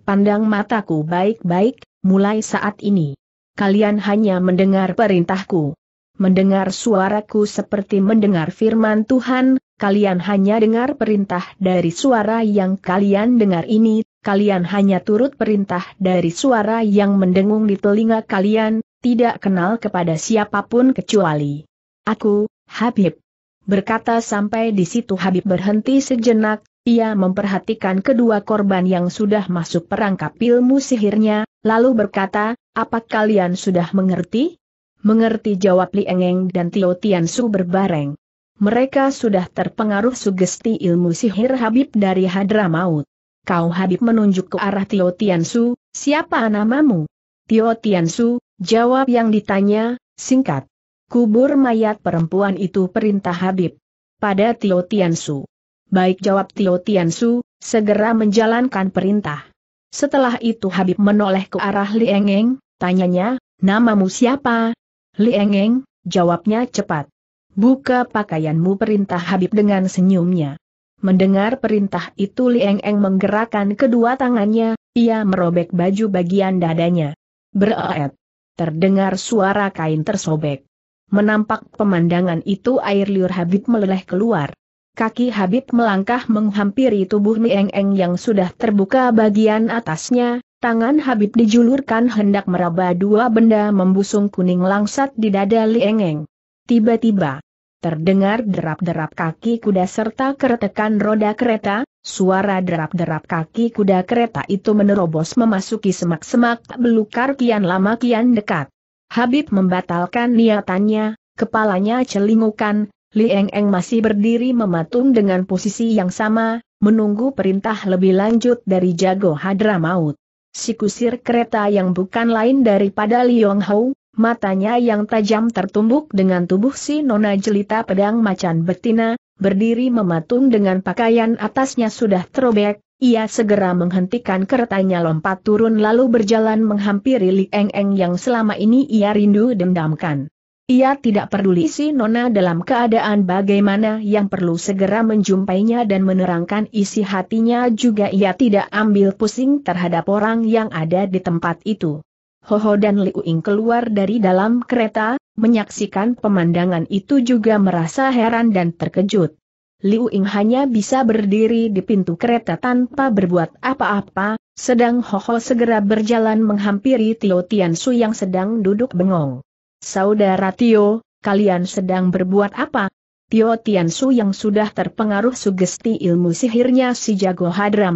Pandang mataku baik-baik, mulai saat ini. Kalian hanya mendengar perintahku. Mendengar suaraku seperti mendengar firman Tuhan, kalian hanya dengar perintah dari suara yang kalian dengar ini, kalian hanya turut perintah dari suara yang mendengung di telinga kalian, tidak kenal kepada siapapun kecuali aku, Habib. Berkata sampai di situ Habib berhenti sejenak, ia memperhatikan kedua korban yang sudah masuk perangkap ilmu sihirnya, lalu berkata, apa kalian sudah mengerti? Mengerti jawab Li Engeng dan Tio Tiansu berbareng. Mereka sudah terpengaruh sugesti ilmu sihir Habib dari hadramaut Kau Habib menunjuk ke arah Tio Tiansu, siapa namamu? Tio Tiansu, jawab yang ditanya, singkat. Kubur mayat perempuan itu perintah Habib. Pada Tio Su. Baik jawab Tio Su, segera menjalankan perintah. Setelah itu Habib menoleh ke arah Liengeng, tanyanya, namamu siapa? Liengeng, jawabnya cepat. Buka pakaianmu perintah Habib dengan senyumnya. Mendengar perintah itu Liengeng menggerakkan kedua tangannya, ia merobek baju bagian dadanya. Beret. Terdengar suara kain tersobek. Menampak pemandangan itu air liur Habib meleleh keluar. Kaki Habib melangkah menghampiri tubuh Nieng Eng yang sudah terbuka bagian atasnya, tangan Habib dijulurkan hendak meraba dua benda membusung kuning langsat di dada Lieng Eng. Tiba-tiba, terdengar derap-derap kaki kuda serta keretekan roda kereta, suara derap-derap kaki kuda kereta itu menerobos memasuki semak-semak belukar kian lama kian dekat. Habib membatalkan niatannya, kepalanya celingukan, Li Eng Eng masih berdiri mematung dengan posisi yang sama, menunggu perintah lebih lanjut dari jago hadra maut. Si kusir kereta yang bukan lain daripada Liong Hou, matanya yang tajam tertumbuk dengan tubuh si nona jelita pedang macan betina, berdiri mematung dengan pakaian atasnya sudah terobek, ia segera menghentikan keretanya lompat turun lalu berjalan menghampiri Li Eng Eng yang selama ini ia rindu dendamkan. Ia tidak peduli si Nona dalam keadaan bagaimana yang perlu segera menjumpainya dan menerangkan isi hatinya juga ia tidak ambil pusing terhadap orang yang ada di tempat itu. Ho Ho dan Liu Ying keluar dari dalam kereta, menyaksikan pemandangan itu juga merasa heran dan terkejut. Liu Ying hanya bisa berdiri di pintu kereta tanpa berbuat apa-apa, sedang Hoho segera berjalan menghampiri Tio Tian Su yang sedang duduk bengong. Saudara Tio, kalian sedang berbuat apa? Tio Tian Su yang sudah terpengaruh sugesti ilmu sihirnya si jago hadra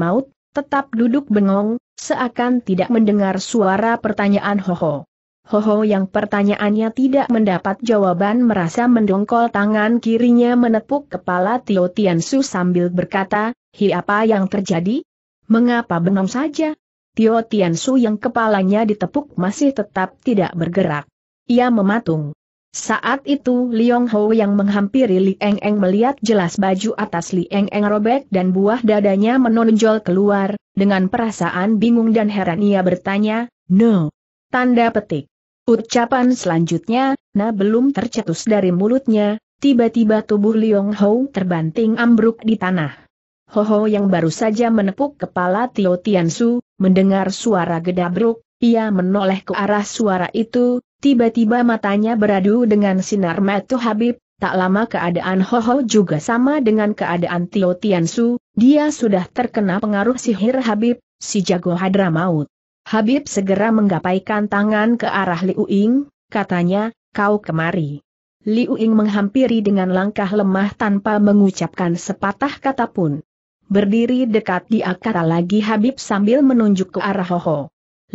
tetap duduk bengong, seakan tidak mendengar suara pertanyaan Hoho. Hoho yang pertanyaannya tidak mendapat jawaban merasa mendongkol tangan kirinya menepuk kepala Tio Tian Su sambil berkata, Hi apa yang terjadi? Mengapa bengong saja? Tio Tian Su yang kepalanya ditepuk masih tetap tidak bergerak. Ia mematung. Saat itu Liong Ho yang menghampiri Li Eng Eng melihat jelas baju atas Li Eng Eng robek dan buah dadanya menonjol keluar, dengan perasaan bingung dan heran ia bertanya, No. Tanda petik. Ucapan selanjutnya, na belum tercetus dari mulutnya, tiba-tiba tubuh Liong Hou terbanting ambruk di tanah. Ho Ho yang baru saja menepuk kepala Tio Tian Su mendengar suara gedabruk, ia menoleh ke arah suara itu, tiba-tiba matanya beradu dengan sinar mata Habib, tak lama keadaan Ho Ho juga sama dengan keadaan Tio Tian Su, dia sudah terkena pengaruh sihir Habib, si jago hadra maut. Habib segera menggapaikan tangan ke arah Liu Ying, katanya, kau kemari. Liu Ying menghampiri dengan langkah lemah tanpa mengucapkan sepatah kata pun. Berdiri dekat di akar lagi Habib sambil menunjuk ke arah Ho Ho.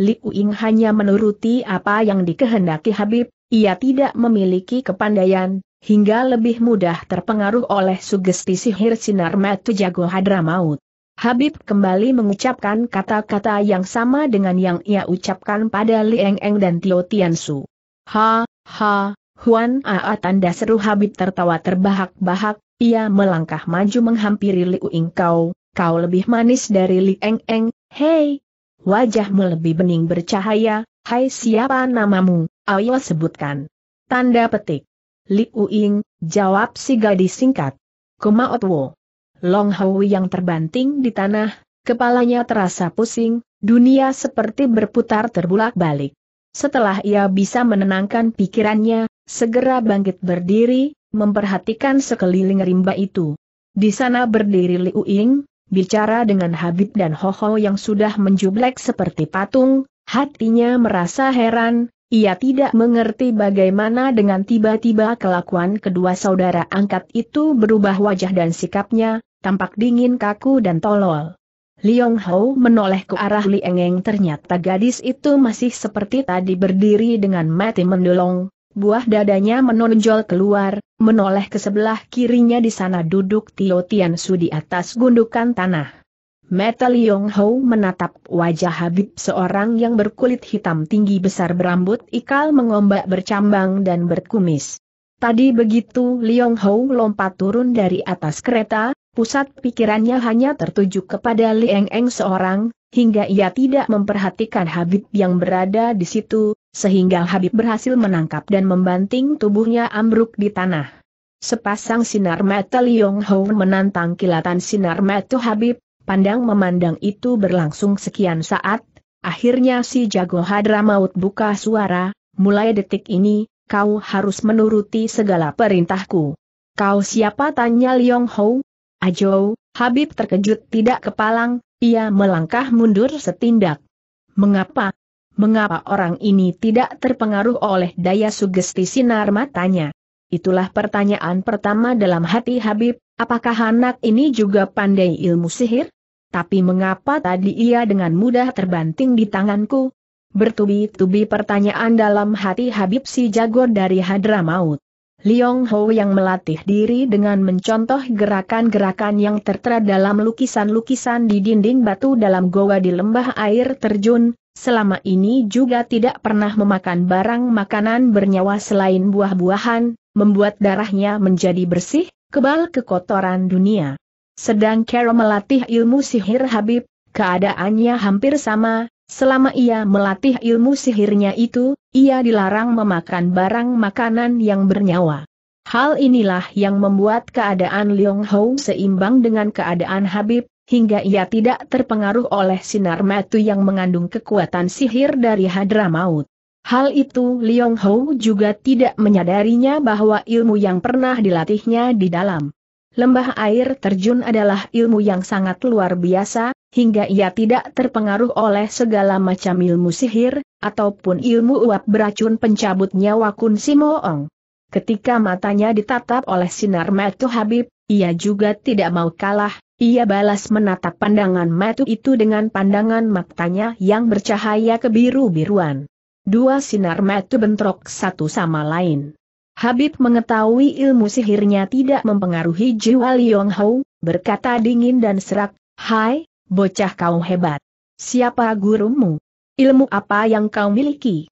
Liu Ying hanya menuruti apa yang dikehendaki Habib, ia tidak memiliki kepandaian, hingga lebih mudah terpengaruh oleh sugesti sihir sinar mata jago hadra Habib kembali mengucapkan kata-kata yang sama dengan yang ia ucapkan pada Lieng Eng dan Tio Tian Su. Ha, ha, Huan Aa tanda seru Habib tertawa terbahak-bahak, ia melangkah maju menghampiri Liu Ing kau, kau lebih manis dari Lieng Eng, hei! Wajahmu lebih bening bercahaya, hai siapa namamu, ayo sebutkan. Tanda petik. Liu Ing, jawab si gadis singkat. Kumaotwo. Long Hou yang terbanting di tanah, kepalanya terasa pusing, dunia seperti berputar terbulak-balik. Setelah ia bisa menenangkan pikirannya, segera bangkit berdiri, memperhatikan sekeliling rimba itu. Di sana berdiri Liu Ying, bicara dengan Habib dan Ho Hoho yang sudah menjublek seperti patung, hatinya merasa heran, ia tidak mengerti bagaimana dengan tiba-tiba kelakuan kedua saudara angkat itu berubah wajah dan sikapnya, tampak dingin kaku dan tolol. Liong Hao menoleh ke arah Li Engeng ternyata gadis itu masih seperti tadi berdiri dengan mati mendolong, buah dadanya menonjol keluar, menoleh ke sebelah kirinya di sana duduk Tio Tian Su di atas gundukan tanah. Metal Yong Ho menatap wajah Habib seorang yang berkulit hitam tinggi besar berambut ikal mengombak bercambang dan berkumis. Tadi begitu Liong Ho lompat turun dari atas kereta, pusat pikirannya hanya tertuju kepada Lieng Eng seorang, hingga ia tidak memperhatikan Habib yang berada di situ, sehingga Habib berhasil menangkap dan membanting tubuhnya ambruk di tanah. Sepasang sinar mata Liong Ho menantang kilatan sinar mata Habib, Pandang memandang itu berlangsung sekian saat, akhirnya si jago Hadramaut buka suara, mulai detik ini, kau harus menuruti segala perintahku. Kau siapa tanya Liong Ho? Ajo, Habib terkejut tidak kepalang, ia melangkah mundur setindak. Mengapa? Mengapa orang ini tidak terpengaruh oleh daya sugesti sinar matanya? Itulah pertanyaan pertama dalam hati Habib, apakah anak ini juga pandai ilmu sihir? Tapi mengapa tadi ia dengan mudah terbanting di tanganku? Bertubi-tubi pertanyaan dalam hati Habib si jago dari hadramaut. Liong Ho yang melatih diri dengan mencontoh gerakan-gerakan yang tertera dalam lukisan-lukisan di dinding batu dalam goa di lembah air terjun, selama ini juga tidak pernah memakan barang makanan bernyawa selain buah-buahan, membuat darahnya menjadi bersih, kebal kekotoran dunia. Sedang Carol melatih ilmu sihir Habib, keadaannya hampir sama, selama ia melatih ilmu sihirnya itu, ia dilarang memakan barang makanan yang bernyawa. Hal inilah yang membuat keadaan Leong Hou seimbang dengan keadaan Habib, hingga ia tidak terpengaruh oleh sinar metu yang mengandung kekuatan sihir dari hadra maut. Hal itu Leong Hou juga tidak menyadarinya bahwa ilmu yang pernah dilatihnya di dalam Lembah air terjun adalah ilmu yang sangat luar biasa, hingga ia tidak terpengaruh oleh segala macam ilmu sihir, ataupun ilmu uap beracun pencabut nyawa Kun Moong. Ketika matanya ditatap oleh sinar Metu Habib, ia juga tidak mau kalah, ia balas menatap pandangan Metu itu dengan pandangan matanya yang bercahaya kebiru-biruan. Dua sinar Metu bentrok satu sama lain. Habib mengetahui ilmu sihirnya tidak mempengaruhi jiwa Liong Hou, berkata dingin dan serak, Hai, bocah kau hebat. Siapa gurumu? Ilmu apa yang kau miliki?